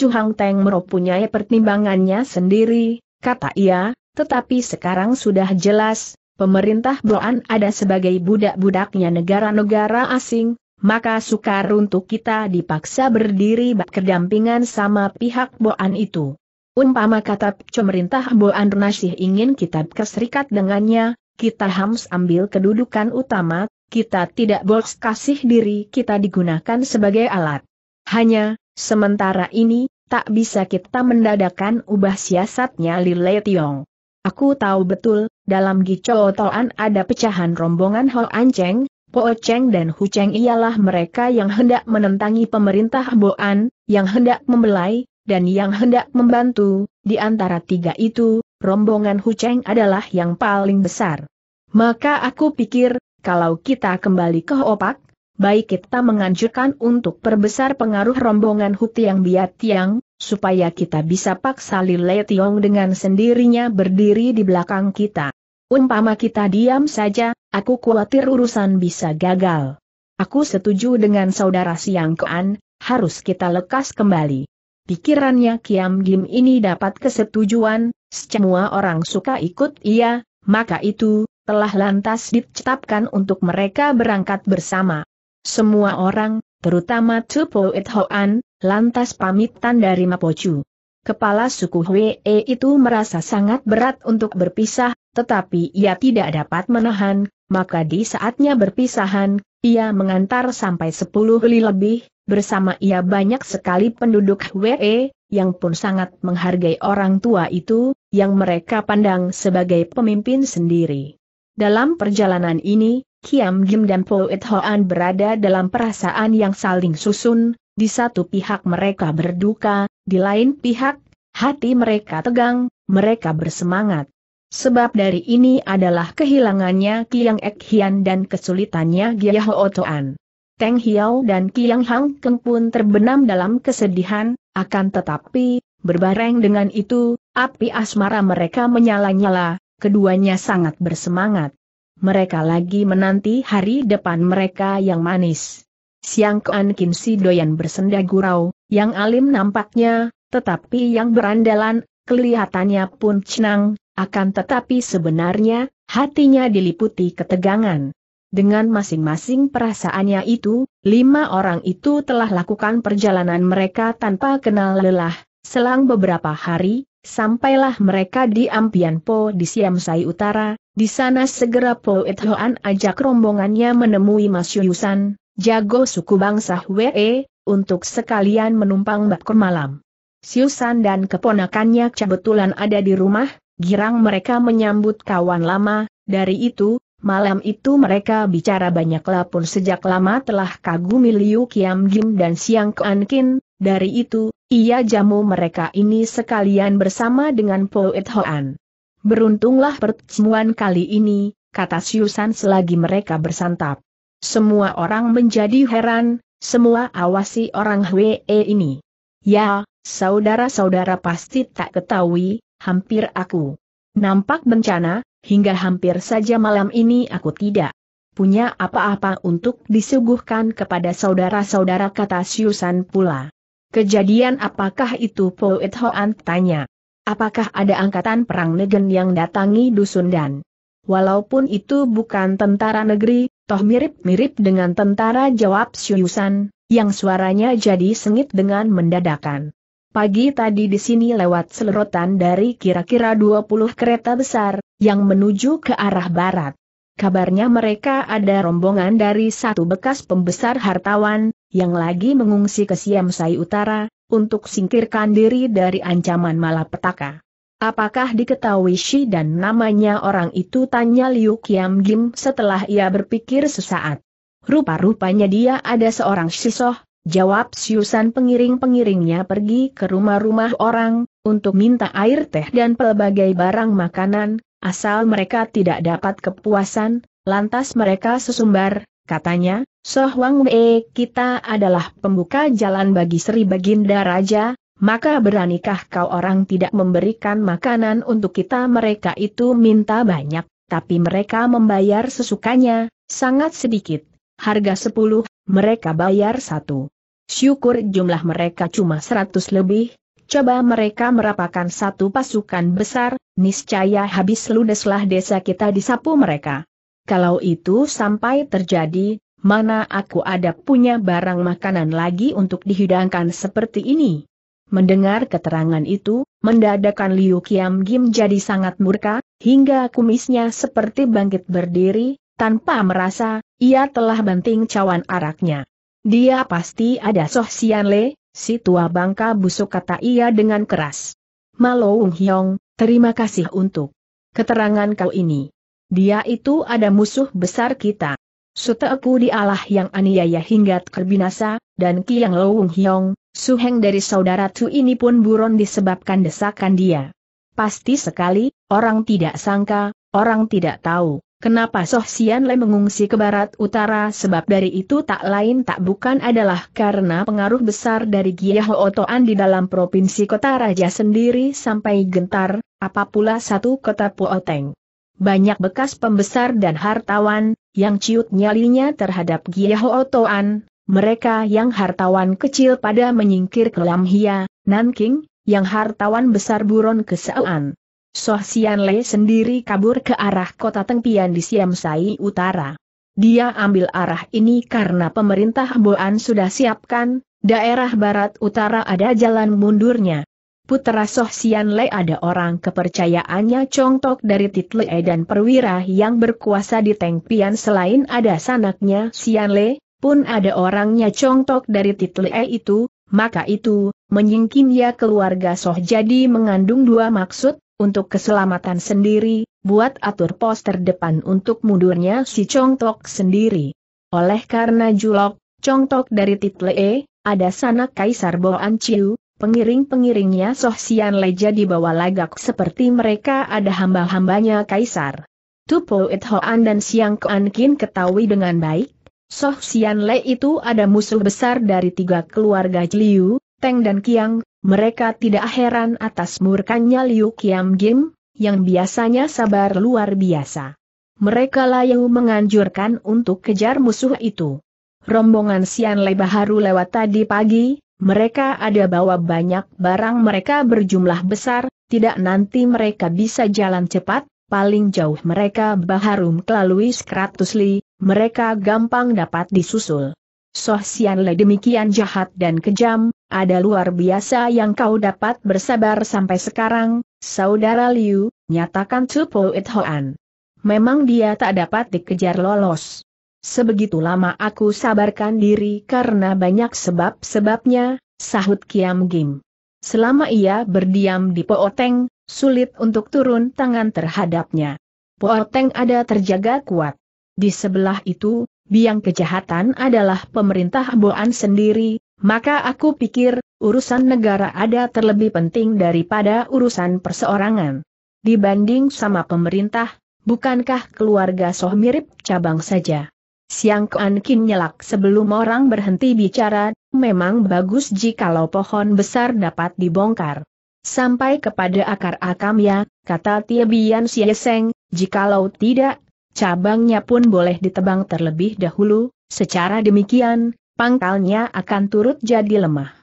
Speaker 1: Chu Hang Teng mempunyai pertimbangannya sendiri, kata ia, tetapi sekarang sudah jelas, pemerintah Boan ada sebagai budak-budaknya negara-negara asing, maka sukar untuk kita dipaksa berdiri berdampingan sama pihak Boan itu. Umpama kata pemerintah Boan Nasih ingin kita keserikat dengannya, kita harus ambil kedudukan utama, kita tidak boleh kasih diri kita digunakan sebagai alat. Hanya, Sementara ini, tak bisa kita mendadakan ubah siasatnya Lile Tiong. Aku tahu betul, dalam Gicoo Toan ada pecahan rombongan Ho Anceng, Po Cheng dan Hu Cheng ialah mereka yang hendak menentangi pemerintah Boan, yang hendak membelai, dan yang hendak membantu, di antara tiga itu, rombongan Hu Cheng adalah yang paling besar. Maka aku pikir, kalau kita kembali ke Opak, baik kita menganjurkan untuk perbesar pengaruh rombongan Huti yang biat tiang, supaya kita bisa paksa Lile Tiong dengan sendirinya berdiri di belakang kita. Umpama kita diam saja, aku khawatir urusan bisa gagal. Aku setuju dengan saudara Siang Kean, harus kita lekas kembali. Pikirannya Kiam Gim ini dapat kesetujuan, semua orang suka ikut ia, maka itu, telah lantas ditetapkan untuk mereka berangkat bersama. Semua orang, terutama Tupo It Hoan, lantas pamitan dari Mapochu. Kepala suku Hwee itu merasa sangat berat untuk berpisah, tetapi ia tidak dapat menahan, maka di saatnya berpisahan, ia mengantar sampai sepuluh kali lebih, bersama ia banyak sekali penduduk Hwee, yang pun sangat menghargai orang tua itu, yang mereka pandang sebagai pemimpin sendiri. Dalam perjalanan ini, Kiam Jim dan Poet Hoan berada dalam perasaan yang saling susun, di satu pihak mereka berduka, di lain pihak, hati mereka tegang, mereka bersemangat. Sebab dari ini adalah kehilangannya Kiang Ek Hian dan kesulitannya Gia Ho Toan. Teng Hiao dan Kiang Hang Keng pun terbenam dalam kesedihan, akan tetapi, berbareng dengan itu, api asmara mereka menyala-nyala, keduanya sangat bersemangat mereka lagi menanti hari depan mereka yang manis. Siang Kuan Kim si doyan bersenda gurau, yang alim nampaknya, tetapi yang berandalan, kelihatannya pun cenang, akan tetapi sebenarnya, hatinya diliputi ketegangan. Dengan masing-masing perasaannya itu, lima orang itu telah lakukan perjalanan mereka tanpa kenal lelah, selang beberapa hari, Sampailah mereka di Ampian Po di Siam Sai Utara, di sana segera Po Et Hoan ajak rombongannya menemui Mas Yusan, jago suku bangsa Hwee, untuk sekalian menumpang bakur malam. Siusan dan keponakannya kebetulan ada di rumah, girang mereka menyambut kawan lama, dari itu, malam itu mereka bicara banyaklah pun sejak lama telah kagumi Liu Kiam Gim dan Siang Kuan Kin, dari itu, ia jamu mereka ini sekalian bersama dengan Poet Hoan. Beruntunglah pertemuan kali ini, kata Siusan selagi mereka bersantap. Semua orang menjadi heran, semua awasi orang Hwee ini. Ya, saudara-saudara pasti tak ketahui, hampir aku. Nampak bencana, hingga hampir saja malam ini aku tidak punya apa-apa untuk disuguhkan kepada saudara-saudara kata Siusan pula. Kejadian apakah itu Poet Hoan tanya. Apakah ada angkatan perang negen yang datangi dusun dan Walaupun itu bukan tentara negeri, toh mirip-mirip dengan tentara jawab Syuyusan, yang suaranya jadi sengit dengan mendadakan. Pagi tadi di sini lewat selerotan dari kira-kira 20 kereta besar, yang menuju ke arah barat. Kabarnya mereka ada rombongan dari satu bekas pembesar hartawan, yang lagi mengungsi ke Siam Sai Utara, untuk singkirkan diri dari ancaman malapetaka. Apakah diketahui Shi dan namanya orang itu tanya Liu Kiam Gim setelah ia berpikir sesaat. Rupa-rupanya dia ada seorang sisoh, jawab Siusan pengiring-pengiringnya pergi ke rumah-rumah orang, untuk minta air teh dan pelbagai barang makanan, asal mereka tidak dapat kepuasan, lantas mereka sesumbar, katanya, Soh Wang Wei, kita adalah pembuka jalan bagi Sri Baginda Raja, maka beranikah kau orang tidak memberikan makanan untuk kita mereka itu minta banyak, tapi mereka membayar sesukanya, sangat sedikit, harga sepuluh, mereka bayar satu. Syukur jumlah mereka cuma seratus lebih, coba mereka merapakan satu pasukan besar, niscaya habis ludeslah desa kita disapu mereka. Kalau itu sampai terjadi, mana aku ada punya barang makanan lagi untuk dihidangkan seperti ini. Mendengar keterangan itu, mendadakan Liu Kiam Gim jadi sangat murka, hingga kumisnya seperti bangkit berdiri, tanpa merasa, ia telah banting cawan araknya. Dia pasti ada Soh Sian Le, si tua bangka busuk kata ia dengan keras. Malowung Hyong, terima kasih untuk keterangan kau ini. Dia itu ada musuh besar kita. Suteku dialah yang aniaya hingga terbinasa, dan Kiang Lowung Hiong, suheng dari saudara Tu ini pun buron disebabkan desakan dia. Pasti sekali, orang tidak sangka, orang tidak tahu, kenapa Soh Sian Le mengungsi ke barat utara sebab dari itu tak lain tak bukan adalah karena pengaruh besar dari Giah Otoan di dalam provinsi kota raja sendiri sampai gentar, apapula satu kota Puoteng. Banyak bekas pembesar dan hartawan, yang ciut nyalinya terhadap Giaho Otoan, mereka yang hartawan kecil pada menyingkir ke Lamhia, Nanking, yang hartawan besar buron ke Sauan. Soh Sian Le sendiri kabur ke arah kota Tengpian di Siamsai Utara. Dia ambil arah ini karena pemerintah Boan sudah siapkan, daerah barat utara ada jalan mundurnya putera Soh Sian Le ada orang kepercayaannya Tok dari Title E dan perwira yang berkuasa di Teng Pian selain ada sanaknya Sian Le, pun ada orangnya Tok dari Title E itu, maka itu, menyingkin ya keluarga Soh jadi mengandung dua maksud, untuk keselamatan sendiri, buat atur pos terdepan untuk mundurnya si Congtok sendiri. Oleh karena julok, Congtok dari Title E, ada sanak Kaisar Boan Chiu. Pengiring-pengiringnya Soh Sian jadi bawa lagak seperti mereka ada hamba-hambanya kaisar. Tupo It Hoan dan Siang Kuan Kin ketahui dengan baik, Soh Sian Le itu ada musuh besar dari tiga keluarga Liu, Teng dan Kiang, mereka tidak heran atas murkanya Liu Kiam Gim, yang biasanya sabar luar biasa. Mereka layu menganjurkan untuk kejar musuh itu. Rombongan Sian Le baru lewat tadi pagi, mereka ada bawa banyak barang mereka berjumlah besar, tidak nanti mereka bisa jalan cepat, paling jauh mereka baharum kelalui 100 li, mereka gampang dapat disusul. Soh Sian demikian jahat dan kejam, ada luar biasa yang kau dapat bersabar sampai sekarang, saudara Liu, nyatakan Tsupo It Hoan. Memang dia tak dapat dikejar lolos. Sebegitu lama aku sabarkan diri karena banyak sebab-sebabnya, sahut Kiam Gim. Selama ia berdiam di Pooteng, sulit untuk turun tangan terhadapnya. Pooteng ada terjaga kuat. Di sebelah itu, biang kejahatan adalah pemerintah Boan sendiri, maka aku pikir, urusan negara ada terlebih penting daripada urusan perseorangan. Dibanding sama pemerintah, bukankah keluarga Soh mirip cabang saja? Siang Kuan Kin nyelak sebelum orang berhenti bicara, memang bagus jikalau pohon besar dapat dibongkar. Sampai kepada akar akam ya, kata Tia Tiebian Sieseng, jikalau tidak, cabangnya pun boleh ditebang terlebih dahulu, secara demikian, pangkalnya akan turut jadi lemah.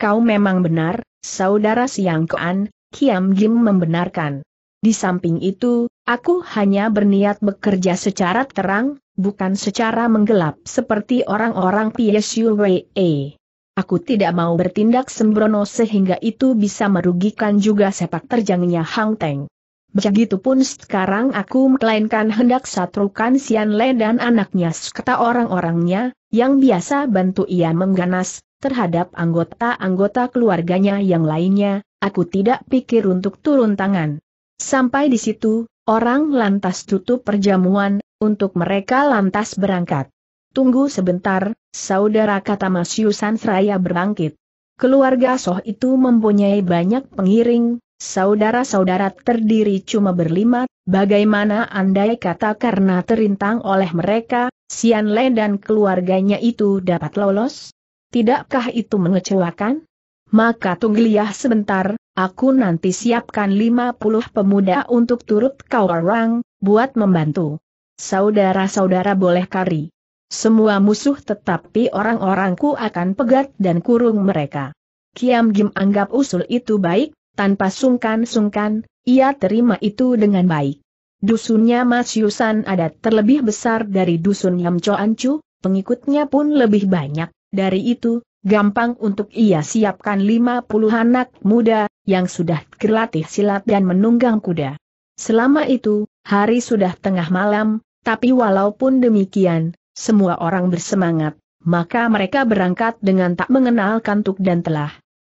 Speaker 1: Kau memang benar, saudara Siang Kuan, Kiam Jim membenarkan. Di samping itu, aku hanya berniat bekerja secara terang, bukan secara menggelap seperti orang-orang PSUWE. Aku tidak mau bertindak sembrono sehingga itu bisa merugikan juga sepak terjangnya Hang Teng. Begitupun sekarang aku melainkan hendak satrukan Sian Le dan anaknya sekata orang-orangnya, yang biasa bantu ia mengganas, terhadap anggota-anggota keluarganya yang lainnya, aku tidak pikir untuk turun tangan. Sampai di situ, orang lantas tutup perjamuan, untuk mereka lantas berangkat. Tunggu sebentar, saudara kata Mas Yusan Seraya berbangkit. Keluarga Soh itu mempunyai banyak pengiring, saudara-saudara terdiri cuma berlima, bagaimana andai kata karena terintang oleh mereka, Sian Le dan keluarganya itu dapat lolos? Tidakkah itu mengecewakan? Maka tungguliah sebentar, Aku nanti siapkan 50 pemuda untuk turut kau orang, buat membantu. Saudara-saudara boleh kari. Semua musuh tetapi orang-orangku akan pegat dan kurung mereka. Kiam Jim anggap usul itu baik, tanpa sungkan-sungkan, ia terima itu dengan baik. Dusunnya Mas Yusan ada terlebih besar dari dusun Yam Ancu, pengikutnya pun lebih banyak, dari itu, gampang untuk ia siapkan 50 anak muda, yang sudah terlatih silat dan menunggang kuda. Selama itu, hari sudah tengah malam, tapi walaupun demikian, semua orang bersemangat, maka mereka berangkat dengan tak mengenal kantuk dan telah.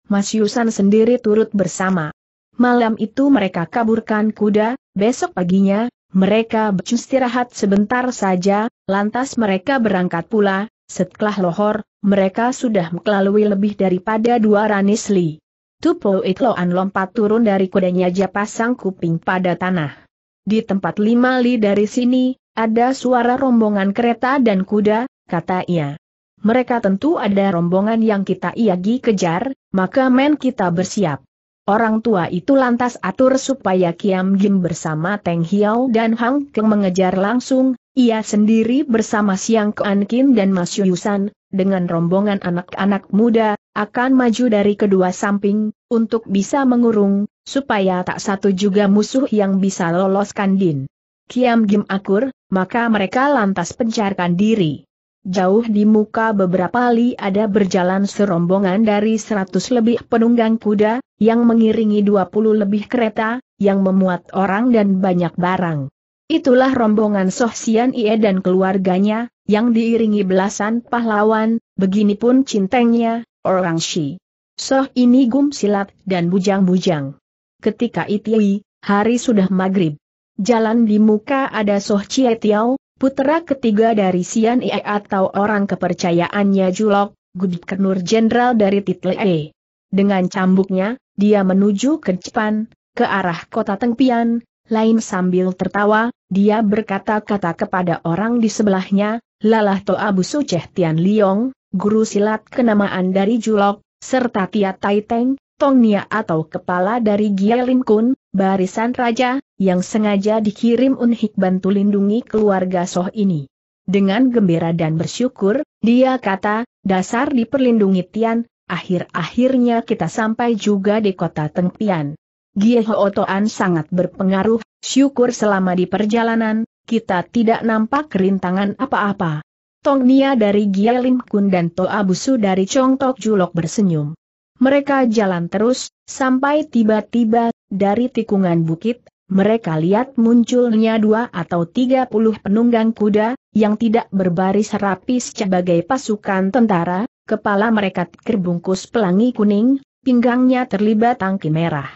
Speaker 1: Mas Yusan sendiri turut bersama. Malam itu mereka kaburkan kuda, besok paginya, mereka beristirahat sebentar saja, lantas mereka berangkat pula, setelah lohor, mereka sudah melalui lebih daripada dua ranisli. Tupo Itloan lompat turun dari kudanya aja pasang kuping pada tanah. Di tempat lima li dari sini, ada suara rombongan kereta dan kuda, kata ia. Mereka tentu ada rombongan yang kita iagi kejar, maka men kita bersiap. Orang tua itu lantas atur supaya Kiam Jim bersama Teng Hiao dan Hang Keng mengejar langsung, ia sendiri bersama Siang Kean Kim dan Mas Yusan, dengan rombongan anak-anak muda, akan maju dari kedua samping, untuk bisa mengurung, supaya tak satu juga musuh yang bisa loloskan Din. Kiam Gim Akur, maka mereka lantas pencarkan diri. Jauh di muka beberapa li ada berjalan serombongan dari seratus lebih penunggang kuda, yang mengiringi dua puluh lebih kereta, yang memuat orang dan banyak barang. Itulah rombongan Soh Sian Ie dan keluarganya, yang diiringi belasan pahlawan, begini pun cintengnya, orang Shi. Soh ini gum silat dan bujang-bujang. Ketika itu, hari sudah maghrib. Jalan di muka ada Soh Chie Tiao, putera ketiga dari Sian Ie atau orang kepercayaannya Julok, gubernur Jenderal dari Title E. Dengan cambuknya, dia menuju ke Jepan, ke arah kota Tengpian, lain sambil tertawa, dia berkata-kata kepada orang di sebelahnya, Lalah Toa Busu Ceh Tian Liong, guru silat kenamaan dari Julok, serta Tia Tai Teng, Tong Nia atau kepala dari Gia Lin Kun, barisan raja, yang sengaja dikirim Unhik bantu lindungi keluarga Soh ini. Dengan gembira dan bersyukur, dia kata, dasar diperlindungi Tian, akhir-akhirnya kita sampai juga di kota Tengpian. Hootoan sangat berpengaruh, syukur selama di perjalanan, kita tidak nampak rintangan apa-apa. Tong Nia dari Gialin Kun dan To Abusu dari Chongtok Julok bersenyum. Mereka jalan terus, sampai tiba-tiba, dari tikungan bukit, mereka lihat munculnya dua atau tiga puluh penunggang kuda, yang tidak berbaris rapi sebagai pasukan tentara, kepala mereka terbungkus pelangi kuning, pinggangnya terlibat tangki merah.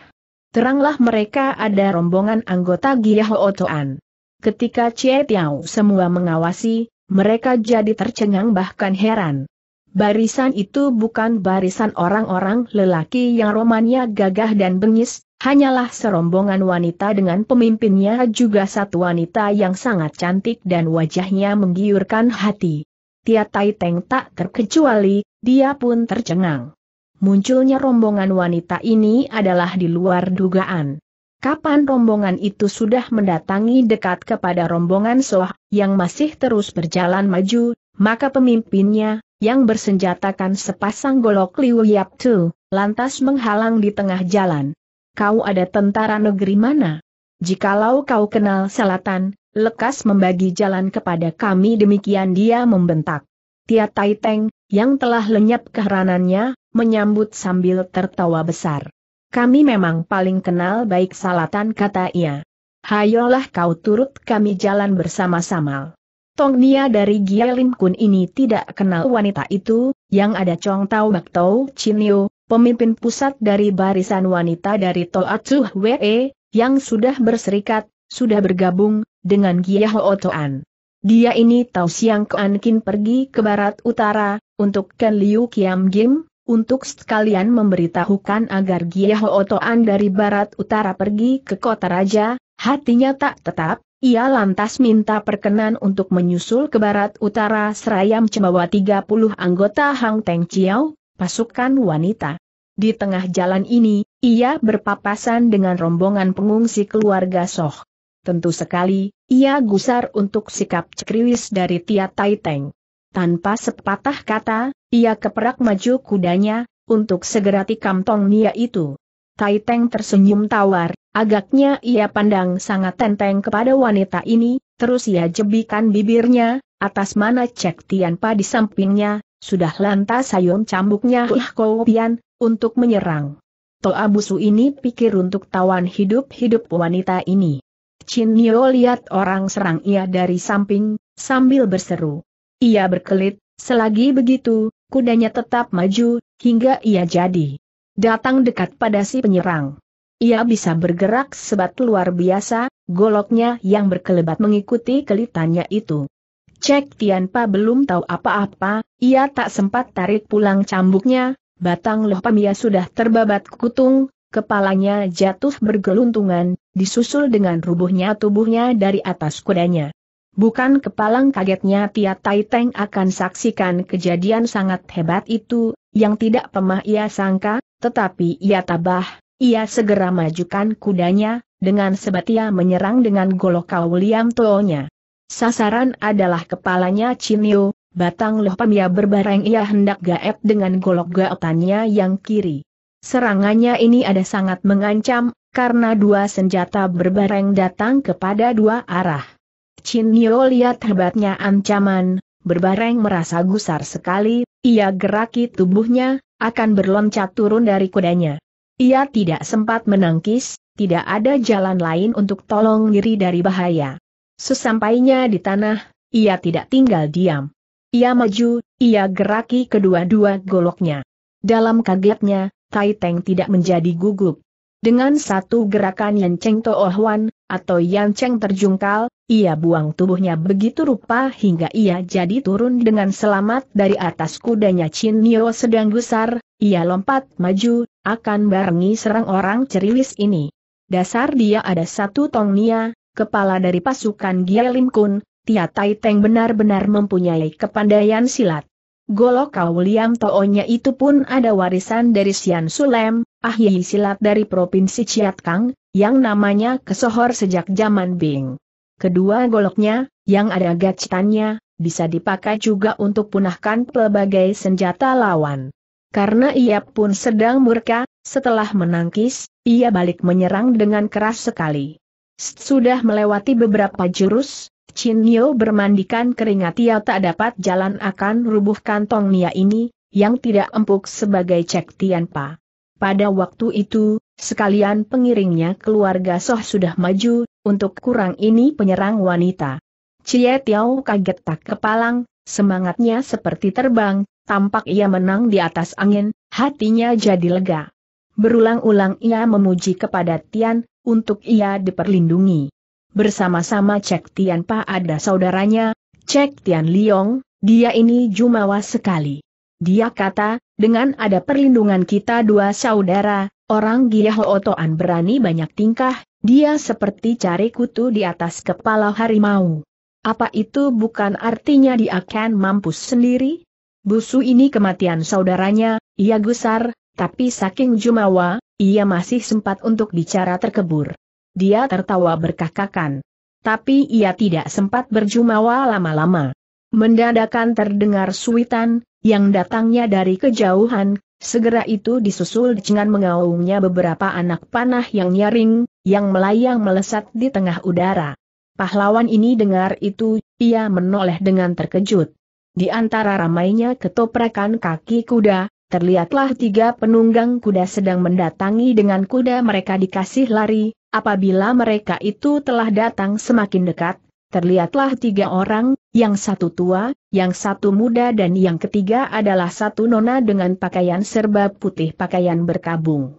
Speaker 1: Teranglah mereka ada rombongan anggota Giah Otoan. Ketika Cie Tiao semua mengawasi, mereka jadi tercengang bahkan heran. Barisan itu bukan barisan orang-orang lelaki yang romannya gagah dan bengis, hanyalah serombongan wanita dengan pemimpinnya juga satu wanita yang sangat cantik dan wajahnya menggiurkan hati. Tia Tai Teng tak terkecuali, dia pun tercengang. Munculnya rombongan wanita ini adalah di luar dugaan. Kapan rombongan itu sudah mendatangi dekat kepada rombongan Soh, yang masih terus berjalan maju, maka pemimpinnya, yang bersenjatakan sepasang golok Liu Yap Tu, lantas menghalang di tengah jalan. Kau ada tentara negeri mana? Jikalau kau kenal selatan, lekas membagi jalan kepada kami demikian dia membentak. Tia Tai Teng, yang telah lenyap keheranannya, menyambut sambil tertawa besar. Kami memang paling kenal baik salatan kata ia. Hayolah kau turut kami jalan bersama-sama. Tong Nia dari Lin Kun ini tidak kenal wanita itu, yang ada Chong tau Bak tau, Chinyo, pemimpin pusat dari barisan wanita dari Toa Toatsu Wee, yang sudah berserikat, sudah bergabung, dengan Gia Ho Otoan. Dia ini tahu Siang Kean Kin pergi ke barat utara, untuk Ken Liu Kiam Jim, untuk sekalian memberitahukan agar Giyaho Otoan dari barat utara pergi ke kota raja, hatinya tak tetap, ia lantas minta perkenan untuk menyusul ke barat utara serayam cembawa 30 anggota Hang Teng Chiao, pasukan wanita. Di tengah jalan ini, ia berpapasan dengan rombongan pengungsi keluarga Soh. Tentu sekali, ia gusar untuk sikap cekriwis dari Tia Tai Teng. Tanpa sepatah kata, ia keperak maju kudanya, untuk segera tikam Tong Nia itu. Tai Teng tersenyum tawar, agaknya ia pandang sangat tenteng kepada wanita ini, terus ia jebikan bibirnya, atas mana Cek Tianpa di sampingnya, sudah lantas ayun cambuknya Hih Koupian, untuk menyerang. Toa busu ini pikir untuk tawan hidup-hidup wanita ini. Chin Nio lihat orang serang ia dari samping, sambil berseru. Ia berkelit, selagi begitu, kudanya tetap maju, hingga ia jadi datang dekat pada si penyerang. Ia bisa bergerak sebat luar biasa, goloknya yang berkelebat mengikuti kelitannya itu. Cek Tianpa belum tahu apa-apa, ia tak sempat tarik pulang cambuknya, batang loh pemia sudah terbabat kutung, kepalanya jatuh bergeluntungan, disusul dengan rubuhnya tubuhnya dari atas kudanya. Bukan kepalang kagetnya Tia Tai Teng akan saksikan kejadian sangat hebat itu, yang tidak pemah ia sangka, tetapi ia tabah, ia segera majukan kudanya, dengan sebatia menyerang dengan golok Liam Toonya. Sasaran adalah kepalanya Chinio, batang loh pemia berbareng ia hendak gaet dengan golok gaetannya yang kiri. Serangannya ini ada sangat mengancam, karena dua senjata berbareng datang kepada dua arah. Chin Nio lihat hebatnya ancaman, berbareng merasa gusar sekali, ia geraki tubuhnya, akan berloncat turun dari kudanya. Ia tidak sempat menangkis, tidak ada jalan lain untuk tolong diri dari bahaya. Sesampainya di tanah, ia tidak tinggal diam. Ia maju, ia geraki kedua-dua goloknya. Dalam kagetnya, Tai Teng tidak menjadi gugup. Dengan satu gerakan yang Cheng Toh Wan, atau Yan Cheng terjungkal, ia buang tubuhnya begitu rupa hingga ia jadi turun dengan selamat dari atas kudanya Chin Nio sedang gusar, ia lompat maju, akan barengi serang orang ceriwis ini. Dasar dia ada satu tong nia, kepala dari pasukan Gia Lim Kun, Tia Tai Teng benar-benar mempunyai kepandaian silat. Golok Kau Liam Toonya itu pun ada warisan dari Sian Sulem, ahli silat dari Provinsi Chiat Kang, yang namanya kesohor sejak zaman Bing. Kedua goloknya, yang ada gacitannya, bisa dipakai juga untuk punahkan pelbagai senjata lawan. Karena ia pun sedang murka, setelah menangkis, ia balik menyerang dengan keras sekali. Sudah melewati beberapa jurus, Chin Yo bermandikan keringat ia tak dapat jalan akan rubuh kantong Nia ini, yang tidak empuk sebagai Cek Tian Pa. Pada waktu itu, sekalian pengiringnya keluarga Soh sudah maju, untuk kurang ini penyerang wanita. Cie Tiao kaget tak kepalang, semangatnya seperti terbang, tampak ia menang di atas angin, hatinya jadi lega. Berulang-ulang ia memuji kepada Tian, untuk ia diperlindungi. Bersama-sama Cek Tian Pa ada saudaranya, Cek Tian Liong, dia ini jumawa sekali. Dia kata, dengan ada perlindungan kita dua saudara, orang Giahootoan berani banyak tingkah, dia seperti cari kutu di atas kepala harimau. Apa itu bukan artinya dia akan mampus sendiri? Busu ini kematian saudaranya, ia gusar, tapi saking jumawa, ia masih sempat untuk bicara terkebur. Dia tertawa berkakakan. Tapi ia tidak sempat berjumawa lama-lama. Mendadakan terdengar suitan, yang datangnya dari kejauhan, segera itu disusul dengan mengaungnya beberapa anak panah yang nyaring, yang melayang melesat di tengah udara. Pahlawan ini dengar itu, ia menoleh dengan terkejut. Di antara ramainya ketoprakan kaki kuda, terlihatlah tiga penunggang kuda sedang mendatangi dengan kuda mereka dikasih lari, apabila mereka itu telah datang semakin dekat, terlihatlah tiga orang, yang satu tua, yang satu muda dan yang ketiga adalah satu nona dengan pakaian serba putih pakaian berkabung.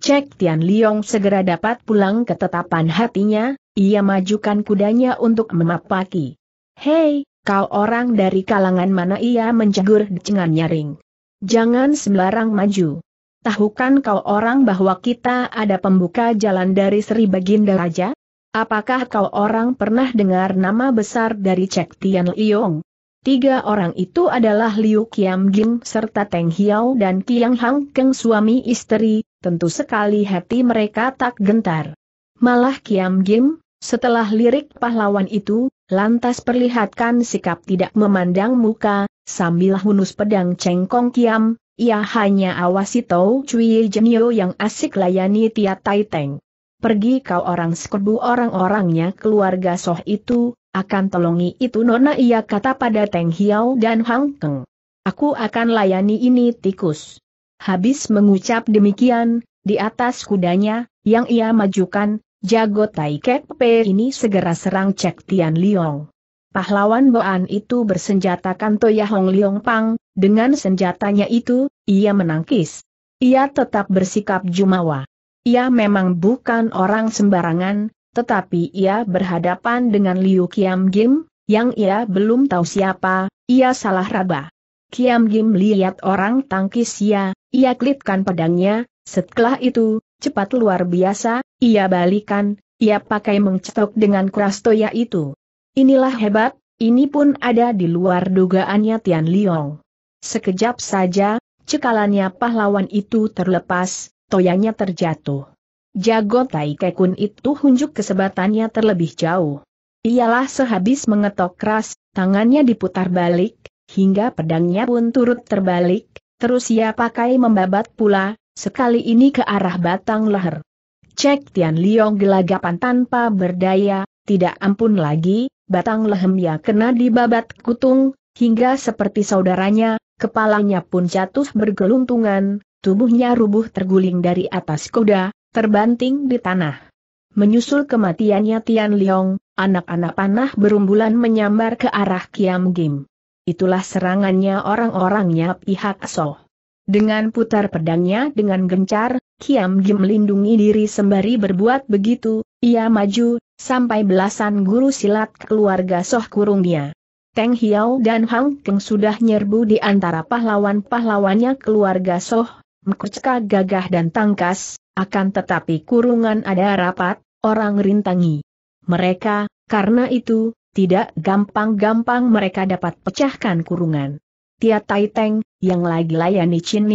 Speaker 1: Cek Tian Liong segera dapat pulang ke tetapan hatinya, ia majukan kudanya untuk memapaki. Hei, kau orang dari kalangan mana ia menjagur dengan nyaring. Jangan sembarang maju. Tahukan kau orang bahwa kita ada pembuka jalan dari Sri Baginda Raja? Apakah kau orang pernah dengar nama besar dari Cek Tian Liong? Tiga orang itu adalah Liu Qiam Jing serta Teng Hiao dan Qiang Hang Keng suami istri, tentu sekali hati mereka tak gentar. Malah Qiang Jing, setelah lirik pahlawan itu, lantas perlihatkan sikap tidak memandang muka, sambil hunus pedang cengkong Qiang. ia hanya awasi Tau Cui Jenio yang asik layani Tia Tai Teng pergi kau orang sekebu orang-orangnya keluarga Soh itu, akan tolongi itu nona ia kata pada Teng Hiao dan Hang Keng. Aku akan layani ini tikus. Habis mengucap demikian, di atas kudanya, yang ia majukan, jago Tai Kek ini segera serang Cek Tian Liong. Pahlawan Boan itu bersenjatakan Toya Hong Liong Pang, dengan senjatanya itu, ia menangkis. Ia tetap bersikap jumawa. Ia memang bukan orang sembarangan, tetapi ia berhadapan dengan Liu Kiam Gim, yang ia belum tahu siapa, ia salah raba. Kiam Gim lihat orang tangkis ia, ia klipkan pedangnya, setelah itu, cepat luar biasa, ia balikan, ia pakai mengcetok dengan keras toya itu. Inilah hebat, ini pun ada di luar dugaannya Tian Liong. Sekejap saja, cekalannya pahlawan itu terlepas, toyanya terjatuh. Jago Tai Kekun itu hunjuk kesebatannya terlebih jauh. Ialah sehabis mengetok keras, tangannya diputar balik, hingga pedangnya pun turut terbalik, terus ia pakai membabat pula, sekali ini ke arah batang leher. Cek Tian Liong gelagapan tanpa berdaya, tidak ampun lagi, batang lehemnya kena dibabat kutung, hingga seperti saudaranya, kepalanya pun jatuh bergeluntungan, Tubuhnya rubuh terguling dari atas kuda, terbanting di tanah. Menyusul kematiannya Tian Liong, anak-anak panah berumbulan menyambar ke arah Kiam Gim. Itulah serangannya orang-orangnya pihak So. Dengan putar pedangnya dengan gencar, Kiam Gim melindungi diri sembari berbuat begitu, ia maju, sampai belasan guru silat keluarga Soh kurungnya. Teng Hiao dan Hang Keng sudah nyerbu di antara pahlawan-pahlawannya keluarga Soh, Mkurcka gagah dan tangkas, akan tetapi kurungan ada rapat, orang rintangi. Mereka, karena itu, tidak gampang-gampang mereka dapat pecahkan kurungan. Tia Tai Teng, yang lagi layani Chin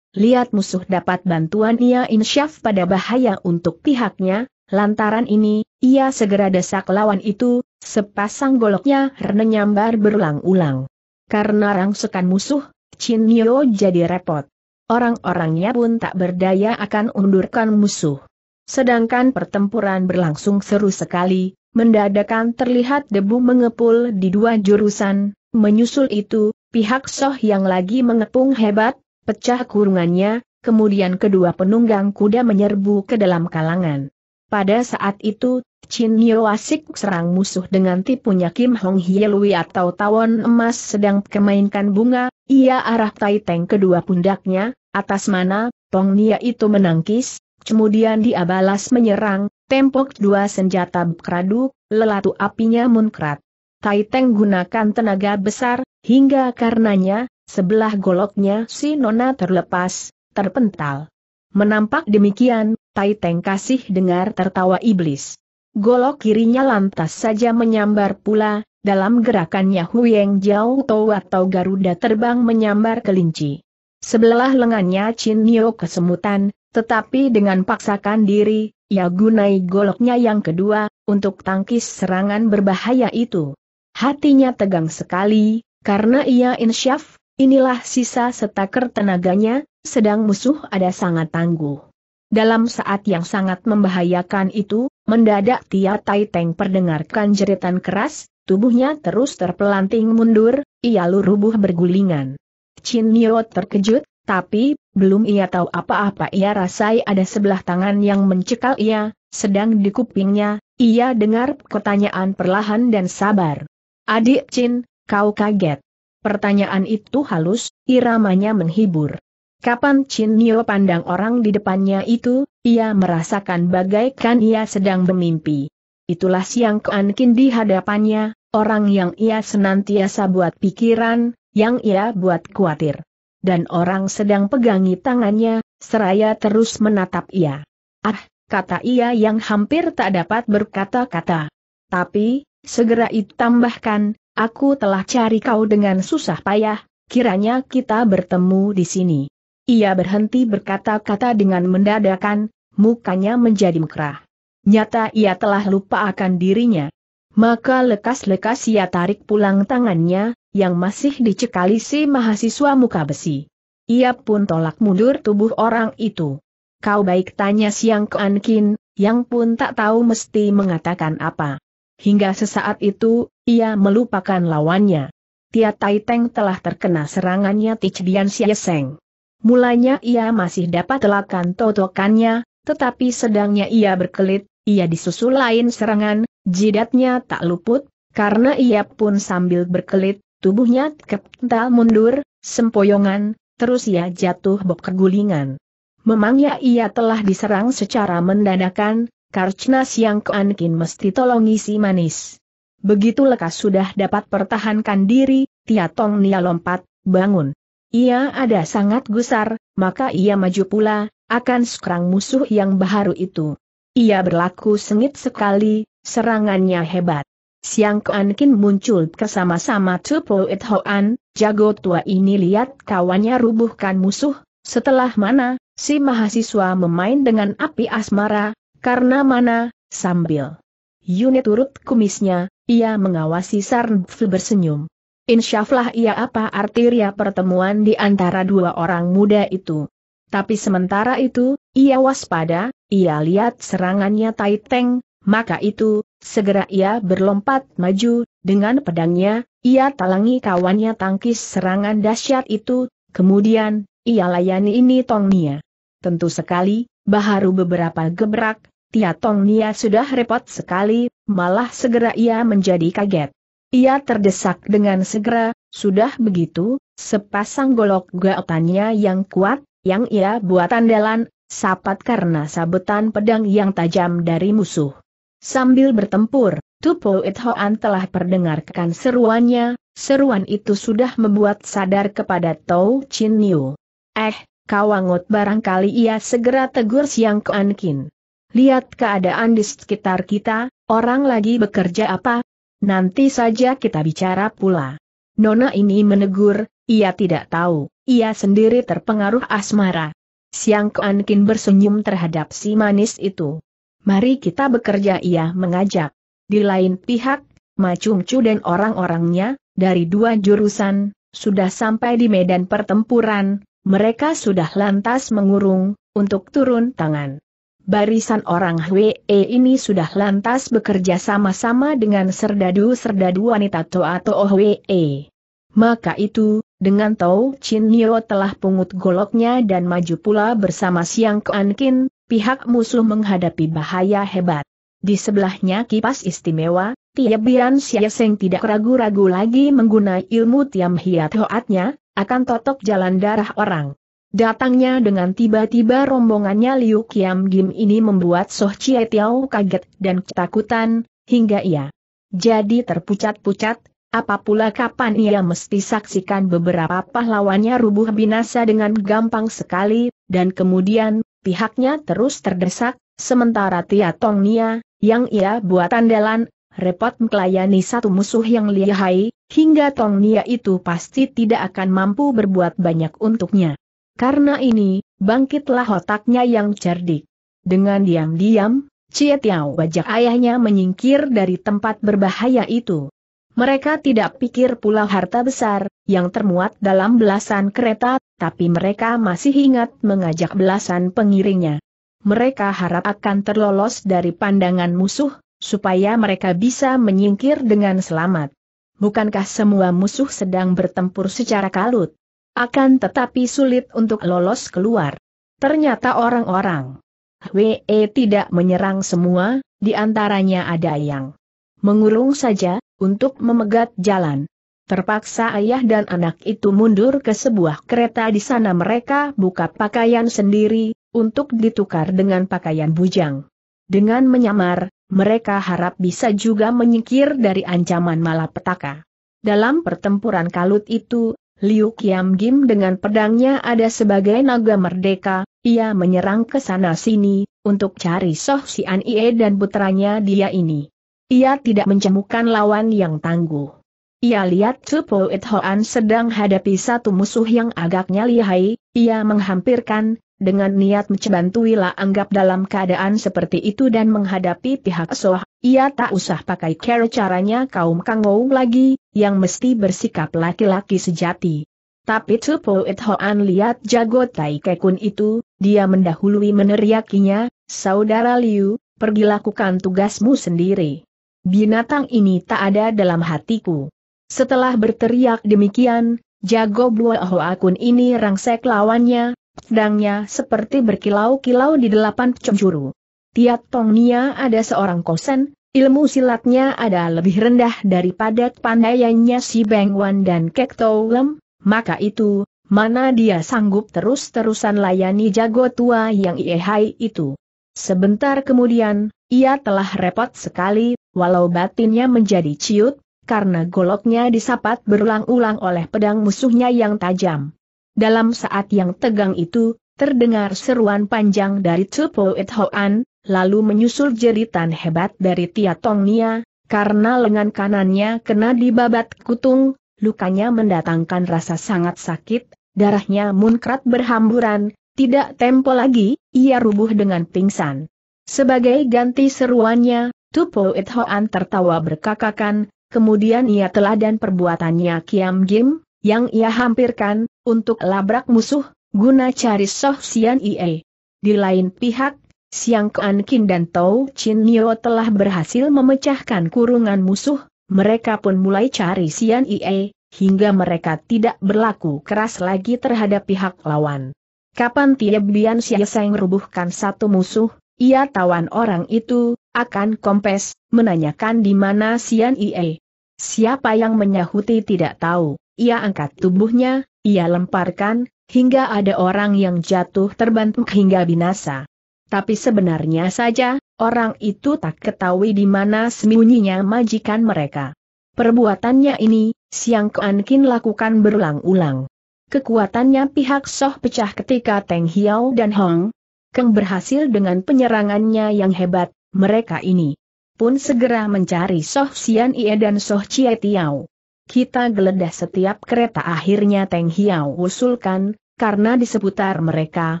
Speaker 1: lihat musuh dapat bantuan ia insyaf pada bahaya untuk pihaknya, lantaran ini, ia segera desak lawan itu, sepasang goloknya renyambar berulang-ulang. Karena rangsukan musuh, Chin jadi repot orang-orangnya pun tak berdaya akan undurkan musuh. Sedangkan pertempuran berlangsung seru sekali, mendadakan terlihat debu mengepul di dua jurusan, menyusul itu, pihak Soh yang lagi mengepung hebat, pecah kurungannya, kemudian kedua penunggang kuda menyerbu ke dalam kalangan. Pada saat itu, Chin Yo asik serang musuh dengan tipunya Kim Hong Hielui atau tawon emas sedang kemainkan bunga, ia arah tai teng kedua pundaknya, Atas mana, Tong Nia itu menangkis, kemudian dia balas menyerang, tempok dua senjata beradu, lelatu apinya munkrat. Tai Teng gunakan tenaga besar, hingga karenanya, sebelah goloknya si Nona terlepas, terpental. Menampak demikian, Tai Teng kasih dengar tertawa iblis. Golok kirinya lantas saja menyambar pula, dalam gerakannya Huyeng jauh Tou atau Garuda terbang menyambar kelinci. Sebelah lengannya Chin Nio kesemutan, tetapi dengan paksakan diri, ia gunai goloknya yang kedua, untuk tangkis serangan berbahaya itu. Hatinya tegang sekali, karena ia insyaf, inilah sisa setaker tenaganya, sedang musuh ada sangat tangguh. Dalam saat yang sangat membahayakan itu, mendadak Tia Tai Teng perdengarkan jeritan keras, tubuhnya terus terpelanting mundur, ia luruh bergulingan. Chin Nio terkejut, tapi, belum ia tahu apa-apa ia rasai ada sebelah tangan yang mencekal ia, sedang di kupingnya, ia dengar pertanyaan perlahan dan sabar. Adik Chin, kau kaget. Pertanyaan itu halus, iramanya menghibur. Kapan Chin Nio pandang orang di depannya itu, ia merasakan bagaikan ia sedang bermimpi. Itulah siang keankin di hadapannya, orang yang ia senantiasa buat pikiran, yang ia buat khawatir. Dan orang sedang pegangi tangannya, seraya terus menatap ia. Ah, kata ia yang hampir tak dapat berkata-kata. Tapi, segera itu tambahkan, aku telah cari kau dengan susah payah, kiranya kita bertemu di sini. Ia berhenti berkata-kata dengan mendadakan, mukanya menjadi mekrah. Nyata ia telah lupa akan dirinya. Maka lekas-lekas ia tarik pulang tangannya, yang masih dicekali si mahasiswa muka besi. Ia pun tolak mundur tubuh orang itu. Kau baik tanya siang ke Ankin, yang pun tak tahu mesti mengatakan apa. Hingga sesaat itu, ia melupakan lawannya. Tia Tai Teng telah terkena serangannya Tichdian Seng. Mulanya ia masih dapat telakan totokannya, tetapi sedangnya ia berkelit, ia disusul lain serangan, jidatnya tak luput, karena ia pun sambil berkelit, Tubuhnya kental mundur, sempoyongan, terus ia jatuh bok kegulingan. Memangnya ia telah diserang secara mendadakan, karena siang keankin mesti tolongi si manis. Begitu lekas sudah dapat pertahankan diri, Tia Tong Nia lompat, bangun. Ia ada sangat gusar, maka ia maju pula, akan sekarang musuh yang baharu itu. Ia berlaku sengit sekali, serangannya hebat. Siang Kuan Kin muncul bersama-sama Tupo It Hoan, jago tua ini lihat kawannya rubuhkan musuh, setelah mana, si mahasiswa memain dengan api asmara, karena mana, sambil unit turut kumisnya, ia mengawasi Sarnfl bersenyum. Insyaflah ia apa artiria pertemuan di antara dua orang muda itu. Tapi sementara itu, ia waspada, ia lihat serangannya Tai Teng, maka itu, Segera ia berlompat maju, dengan pedangnya, ia talangi kawannya tangkis serangan dahsyat itu, kemudian, ia layani ini Tong Nia. Tentu sekali, baharu beberapa gebrak, Tia Nia sudah repot sekali, malah segera ia menjadi kaget. Ia terdesak dengan segera, sudah begitu, sepasang golok gaotannya yang kuat, yang ia buat andalan, sapat karena sabetan pedang yang tajam dari musuh. Sambil bertempur, Tupo It telah perdengarkan seruannya, seruan itu sudah membuat sadar kepada Tau Chin Niu. Eh, kawangot barangkali ia segera tegur Siang Keankin. Lihat keadaan di sekitar kita, orang lagi bekerja apa? Nanti saja kita bicara pula. Nona ini menegur, ia tidak tahu, ia sendiri terpengaruh asmara. Siang Kuan bersenyum terhadap si manis itu. Mari kita bekerja ia mengajak. Di lain pihak, Macumcu dan orang-orangnya, dari dua jurusan, sudah sampai di medan pertempuran, mereka sudah lantas mengurung, untuk turun tangan. Barisan orang HWE ini sudah lantas bekerja sama-sama dengan serdadu-serdadu wanita Toa atau HWE. Maka itu, dengan Tau Chin Nio telah pungut goloknya dan maju pula bersama Siang Keankin, pihak musuh menghadapi bahaya hebat. Di sebelahnya kipas istimewa, Tiabian Siaseng tidak ragu-ragu lagi menggunakan ilmu Tiam Hiat Hoatnya, akan totok jalan darah orang. Datangnya dengan tiba-tiba rombongannya Liu Kiam Gim ini membuat Soh Chie Tiao kaget dan ketakutan, hingga ia jadi terpucat-pucat, apa pula kapan ia mesti saksikan beberapa pahlawannya rubuh binasa dengan gampang sekali, dan kemudian, pihaknya terus terdesak, sementara Tia Tong Nia, yang ia buat andalan, repot melayani satu musuh yang lihai, hingga Tong Nia itu pasti tidak akan mampu berbuat banyak untuknya. Karena ini, bangkitlah otaknya yang cerdik. Dengan diam-diam, Cie Tiao wajah ayahnya menyingkir dari tempat berbahaya itu. Mereka tidak pikir pula harta besar, yang termuat dalam belasan kereta, tapi mereka masih ingat mengajak belasan pengiringnya. Mereka harap akan terlolos dari pandangan musuh, supaya mereka bisa menyingkir dengan selamat. Bukankah semua musuh sedang bertempur secara kalut? Akan tetapi sulit untuk lolos keluar. Ternyata orang-orang WE tidak menyerang semua, di antaranya ada yang mengurung saja, untuk memegat jalan. Terpaksa ayah dan anak itu mundur ke sebuah kereta di sana mereka buka pakaian sendiri, untuk ditukar dengan pakaian bujang. Dengan menyamar, mereka harap bisa juga menyingkir dari ancaman malapetaka. Dalam pertempuran kalut itu, Liu Kiam Gim dengan pedangnya ada sebagai naga merdeka, ia menyerang ke sana-sini, untuk cari Soh Sian Ie dan putranya dia ini. Ia tidak mencemukan lawan yang tangguh. Ia lihat Cupo It sedang hadapi satu musuh yang agaknya lihai, ia menghampirkan, dengan niat mencebantui La Anggap dalam keadaan seperti itu dan menghadapi pihak Soh, ia tak usah pakai care caranya kaum Kangou lagi, yang mesti bersikap laki-laki sejati. Tapi Cupo It lihat jago Tai Kekun itu, dia mendahului meneriakinya, Saudara Liu, pergi lakukan tugasmu sendiri. Binatang ini tak ada dalam hatiku. Setelah berteriak demikian, jago buah akun ini rangsek lawannya, pedangnya seperti berkilau-kilau di delapan penjuru. Tiat Nia ada seorang kosen, ilmu silatnya ada lebih rendah daripada pandaiannya si Beng Wan dan Kek Lem, maka itu, mana dia sanggup terus-terusan layani jago tua yang iehai itu. Sebentar kemudian, ia telah repot sekali walau batinnya menjadi ciut, karena goloknya disapat berulang-ulang oleh pedang musuhnya yang tajam. Dalam saat yang tegang itu, terdengar seruan panjang dari Tupo Et Hoan, lalu menyusul jeritan hebat dari Tia Tong Nia, karena lengan kanannya kena dibabat kutung, lukanya mendatangkan rasa sangat sakit, darahnya munkrat berhamburan, tidak tempo lagi, ia rubuh dengan pingsan. Sebagai ganti seruannya, Tupo It Hoan tertawa berkakakan, kemudian ia telah dan perbuatannya Kiam Gim, yang ia hampirkan, untuk labrak musuh, guna cari Soh Sian Ie. Di lain pihak, Siang Kuan Kin dan Tau Chin Nio telah berhasil memecahkan kurungan musuh, mereka pun mulai cari Sian Ie, hingga mereka tidak berlaku keras lagi terhadap pihak lawan. Kapan tiap Bian Siaseng rubuhkan satu musuh, ia tawan orang itu, akan kompes, menanyakan di mana Sian Ie. Siapa yang menyahuti tidak tahu, ia angkat tubuhnya, ia lemparkan, hingga ada orang yang jatuh terbentuk hingga binasa. Tapi sebenarnya saja, orang itu tak ketahui di mana sembunyinya majikan mereka. Perbuatannya ini, Siang Kuan Kin lakukan berulang-ulang. Kekuatannya pihak Soh pecah ketika Teng Hiao dan Hong, Keng berhasil dengan penyerangannya yang hebat, mereka ini pun segera mencari Soh Sian Ie dan Soh Chie Tiao. Kita geledah setiap kereta akhirnya Teng Hiao usulkan, karena di seputar mereka,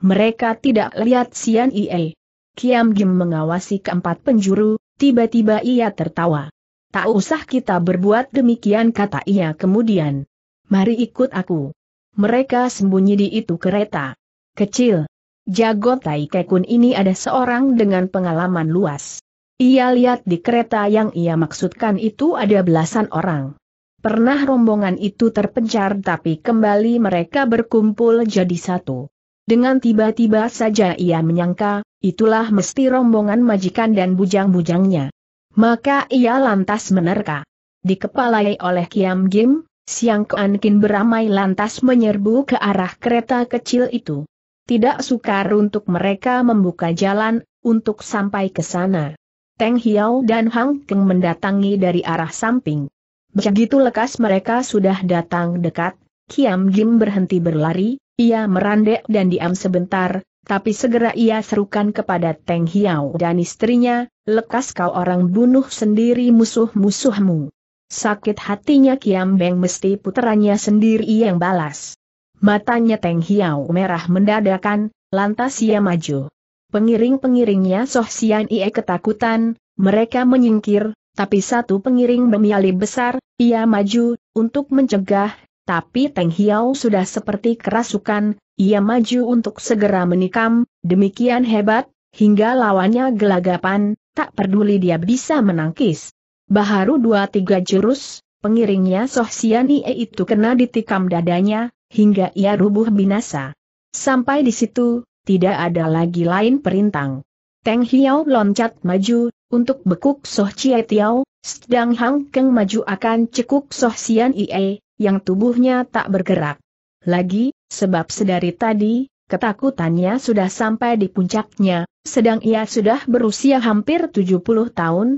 Speaker 1: mereka tidak lihat Sian Ie. Kiam Gim mengawasi keempat penjuru, tiba-tiba ia tertawa. Tak usah kita berbuat demikian kata ia kemudian. Mari ikut aku. Mereka sembunyi di itu kereta. Kecil, Jago Tai Kekun ini ada seorang dengan pengalaman luas. Ia lihat di kereta yang ia maksudkan itu ada belasan orang. Pernah rombongan itu terpencar tapi kembali mereka berkumpul jadi satu. Dengan tiba-tiba saja ia menyangka, itulah mesti rombongan majikan dan bujang-bujangnya. Maka ia lantas menerka. Dikepalai oleh Kiam Gim, Siang kin beramai lantas menyerbu ke arah kereta kecil itu tidak sukar untuk mereka membuka jalan, untuk sampai ke sana. Teng Hiao dan Hang Keng mendatangi dari arah samping. Begitu lekas mereka sudah datang dekat, Kiam Jim berhenti berlari, ia merandek dan diam sebentar, tapi segera ia serukan kepada Teng Hiao dan istrinya, lekas kau orang bunuh sendiri musuh-musuhmu. Sakit hatinya Kiam Beng mesti puteranya sendiri yang balas. Matanya Teng hiau merah mendadakan, lantas ia maju. Pengiring-pengiringnya Soh Sian Ie ketakutan, mereka menyingkir, tapi satu pengiring bemiali besar, ia maju, untuk mencegah, tapi Teng hiau sudah seperti kerasukan, ia maju untuk segera menikam, demikian hebat, hingga lawannya gelagapan, tak peduli dia bisa menangkis. Baharu dua tiga jurus, pengiringnya Soh Sian Ie itu kena ditikam dadanya, hingga ia rubuh binasa. Sampai di situ, tidak ada lagi lain perintang. Teng Hiao loncat maju, untuk bekuk Soh Chie Tiao, sedang Hang Keng maju akan cekuk Soh Sian Ie, yang tubuhnya tak bergerak. Lagi, sebab sedari tadi, ketakutannya sudah sampai di puncaknya, sedang ia sudah berusia hampir 70 tahun.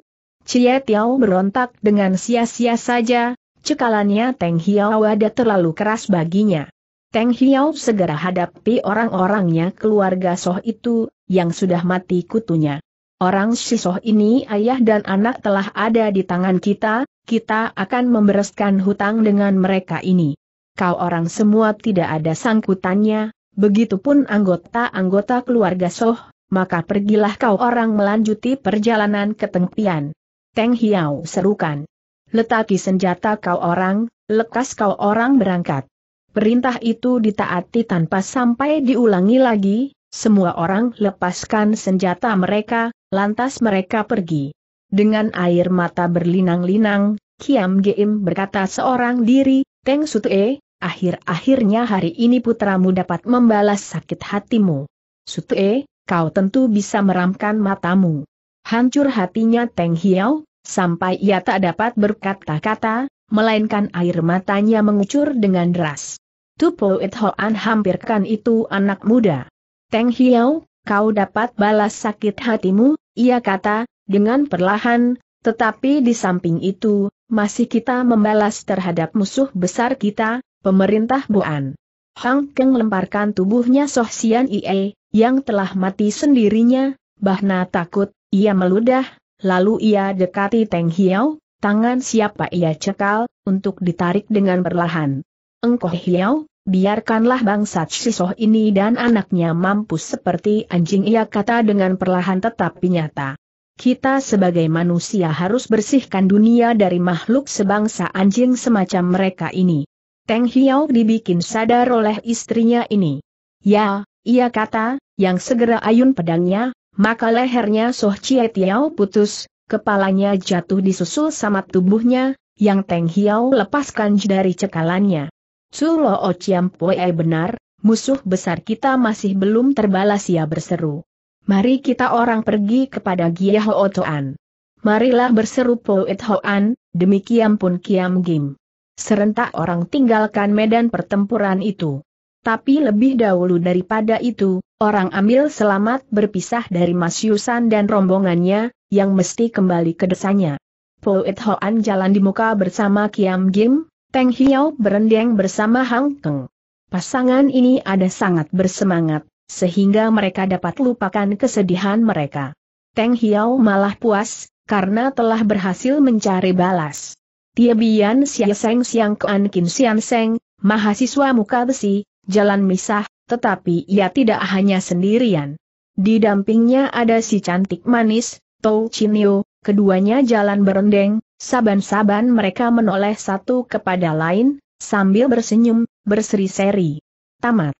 Speaker 1: Chie Tiao berontak dengan sia-sia saja, Cekalannya Teng Hiao ada terlalu keras baginya. Teng Hiao segera hadapi orang-orangnya keluarga Soh itu, yang sudah mati kutunya. Orang si Soh ini ayah dan anak telah ada di tangan kita, kita akan membereskan hutang dengan mereka ini. Kau orang semua tidak ada sangkutannya, begitupun anggota-anggota keluarga Soh, maka pergilah kau orang melanjuti perjalanan ke Tengpian. Teng Hiao serukan. Letaki senjata kau orang, lekas kau orang berangkat. Perintah itu ditaati tanpa sampai diulangi lagi, semua orang lepaskan senjata mereka, lantas mereka pergi. Dengan air mata berlinang-linang, Kiam Geim berkata seorang diri, Teng Sutue, akhir-akhirnya hari ini putramu dapat membalas sakit hatimu. Sutue, kau tentu bisa meramkan matamu. Hancur hatinya Teng Hiau. Sampai ia tak dapat berkata-kata, melainkan air matanya mengucur dengan deras. Tupo It Hoan hampirkan itu anak muda. Teng Hiao, kau dapat balas sakit hatimu, ia kata, dengan perlahan, tetapi di samping itu, masih kita membalas terhadap musuh besar kita, pemerintah Boan. Hang Keng lemparkan tubuhnya Soh Sian Ie, yang telah mati sendirinya, bahna takut, ia meludah, Lalu ia dekati Teng Hiau, tangan siapa ia cekal, untuk ditarik dengan perlahan. Engkoh Hiau, biarkanlah bangsa Sisoh ini dan anaknya mampus seperti anjing ia kata dengan perlahan tetapi nyata. Kita sebagai manusia harus bersihkan dunia dari makhluk sebangsa anjing semacam mereka ini. Teng Hiau dibikin sadar oleh istrinya ini. Ya, ia kata, yang segera ayun pedangnya, maka lehernya Soh Chie Tiao putus, kepalanya jatuh disusul sama tubuhnya, yang Teng Hiao lepaskan dari cekalannya. O Ociam oh Pue benar, musuh besar kita masih belum terbalas ia berseru. Mari kita orang pergi kepada Gia Ho Toan. Marilah berseru Poet Hoan, demikian pun Kiam Gim. Serentak orang tinggalkan medan pertempuran itu. Tapi lebih dahulu daripada itu, Orang ambil selamat berpisah dari Mas Yusan dan rombongannya, yang mesti kembali ke desanya. Poet Hoan jalan di muka bersama Kiam Gim, Teng Hiao berendeng bersama Hang Keng. Pasangan ini ada sangat bersemangat, sehingga mereka dapat lupakan kesedihan mereka. Teng Hiao malah puas, karena telah berhasil mencari balas. Tiebian Siaseng Siang Kuan Kin Sian Seng, mahasiswa muka besi, jalan misah, tetapi ia tidak hanya sendirian. Di dampingnya ada si cantik manis, Tou Chinio, keduanya jalan berendeng, saban-saban mereka menoleh satu kepada lain, sambil bersenyum, berseri-seri. Tamat.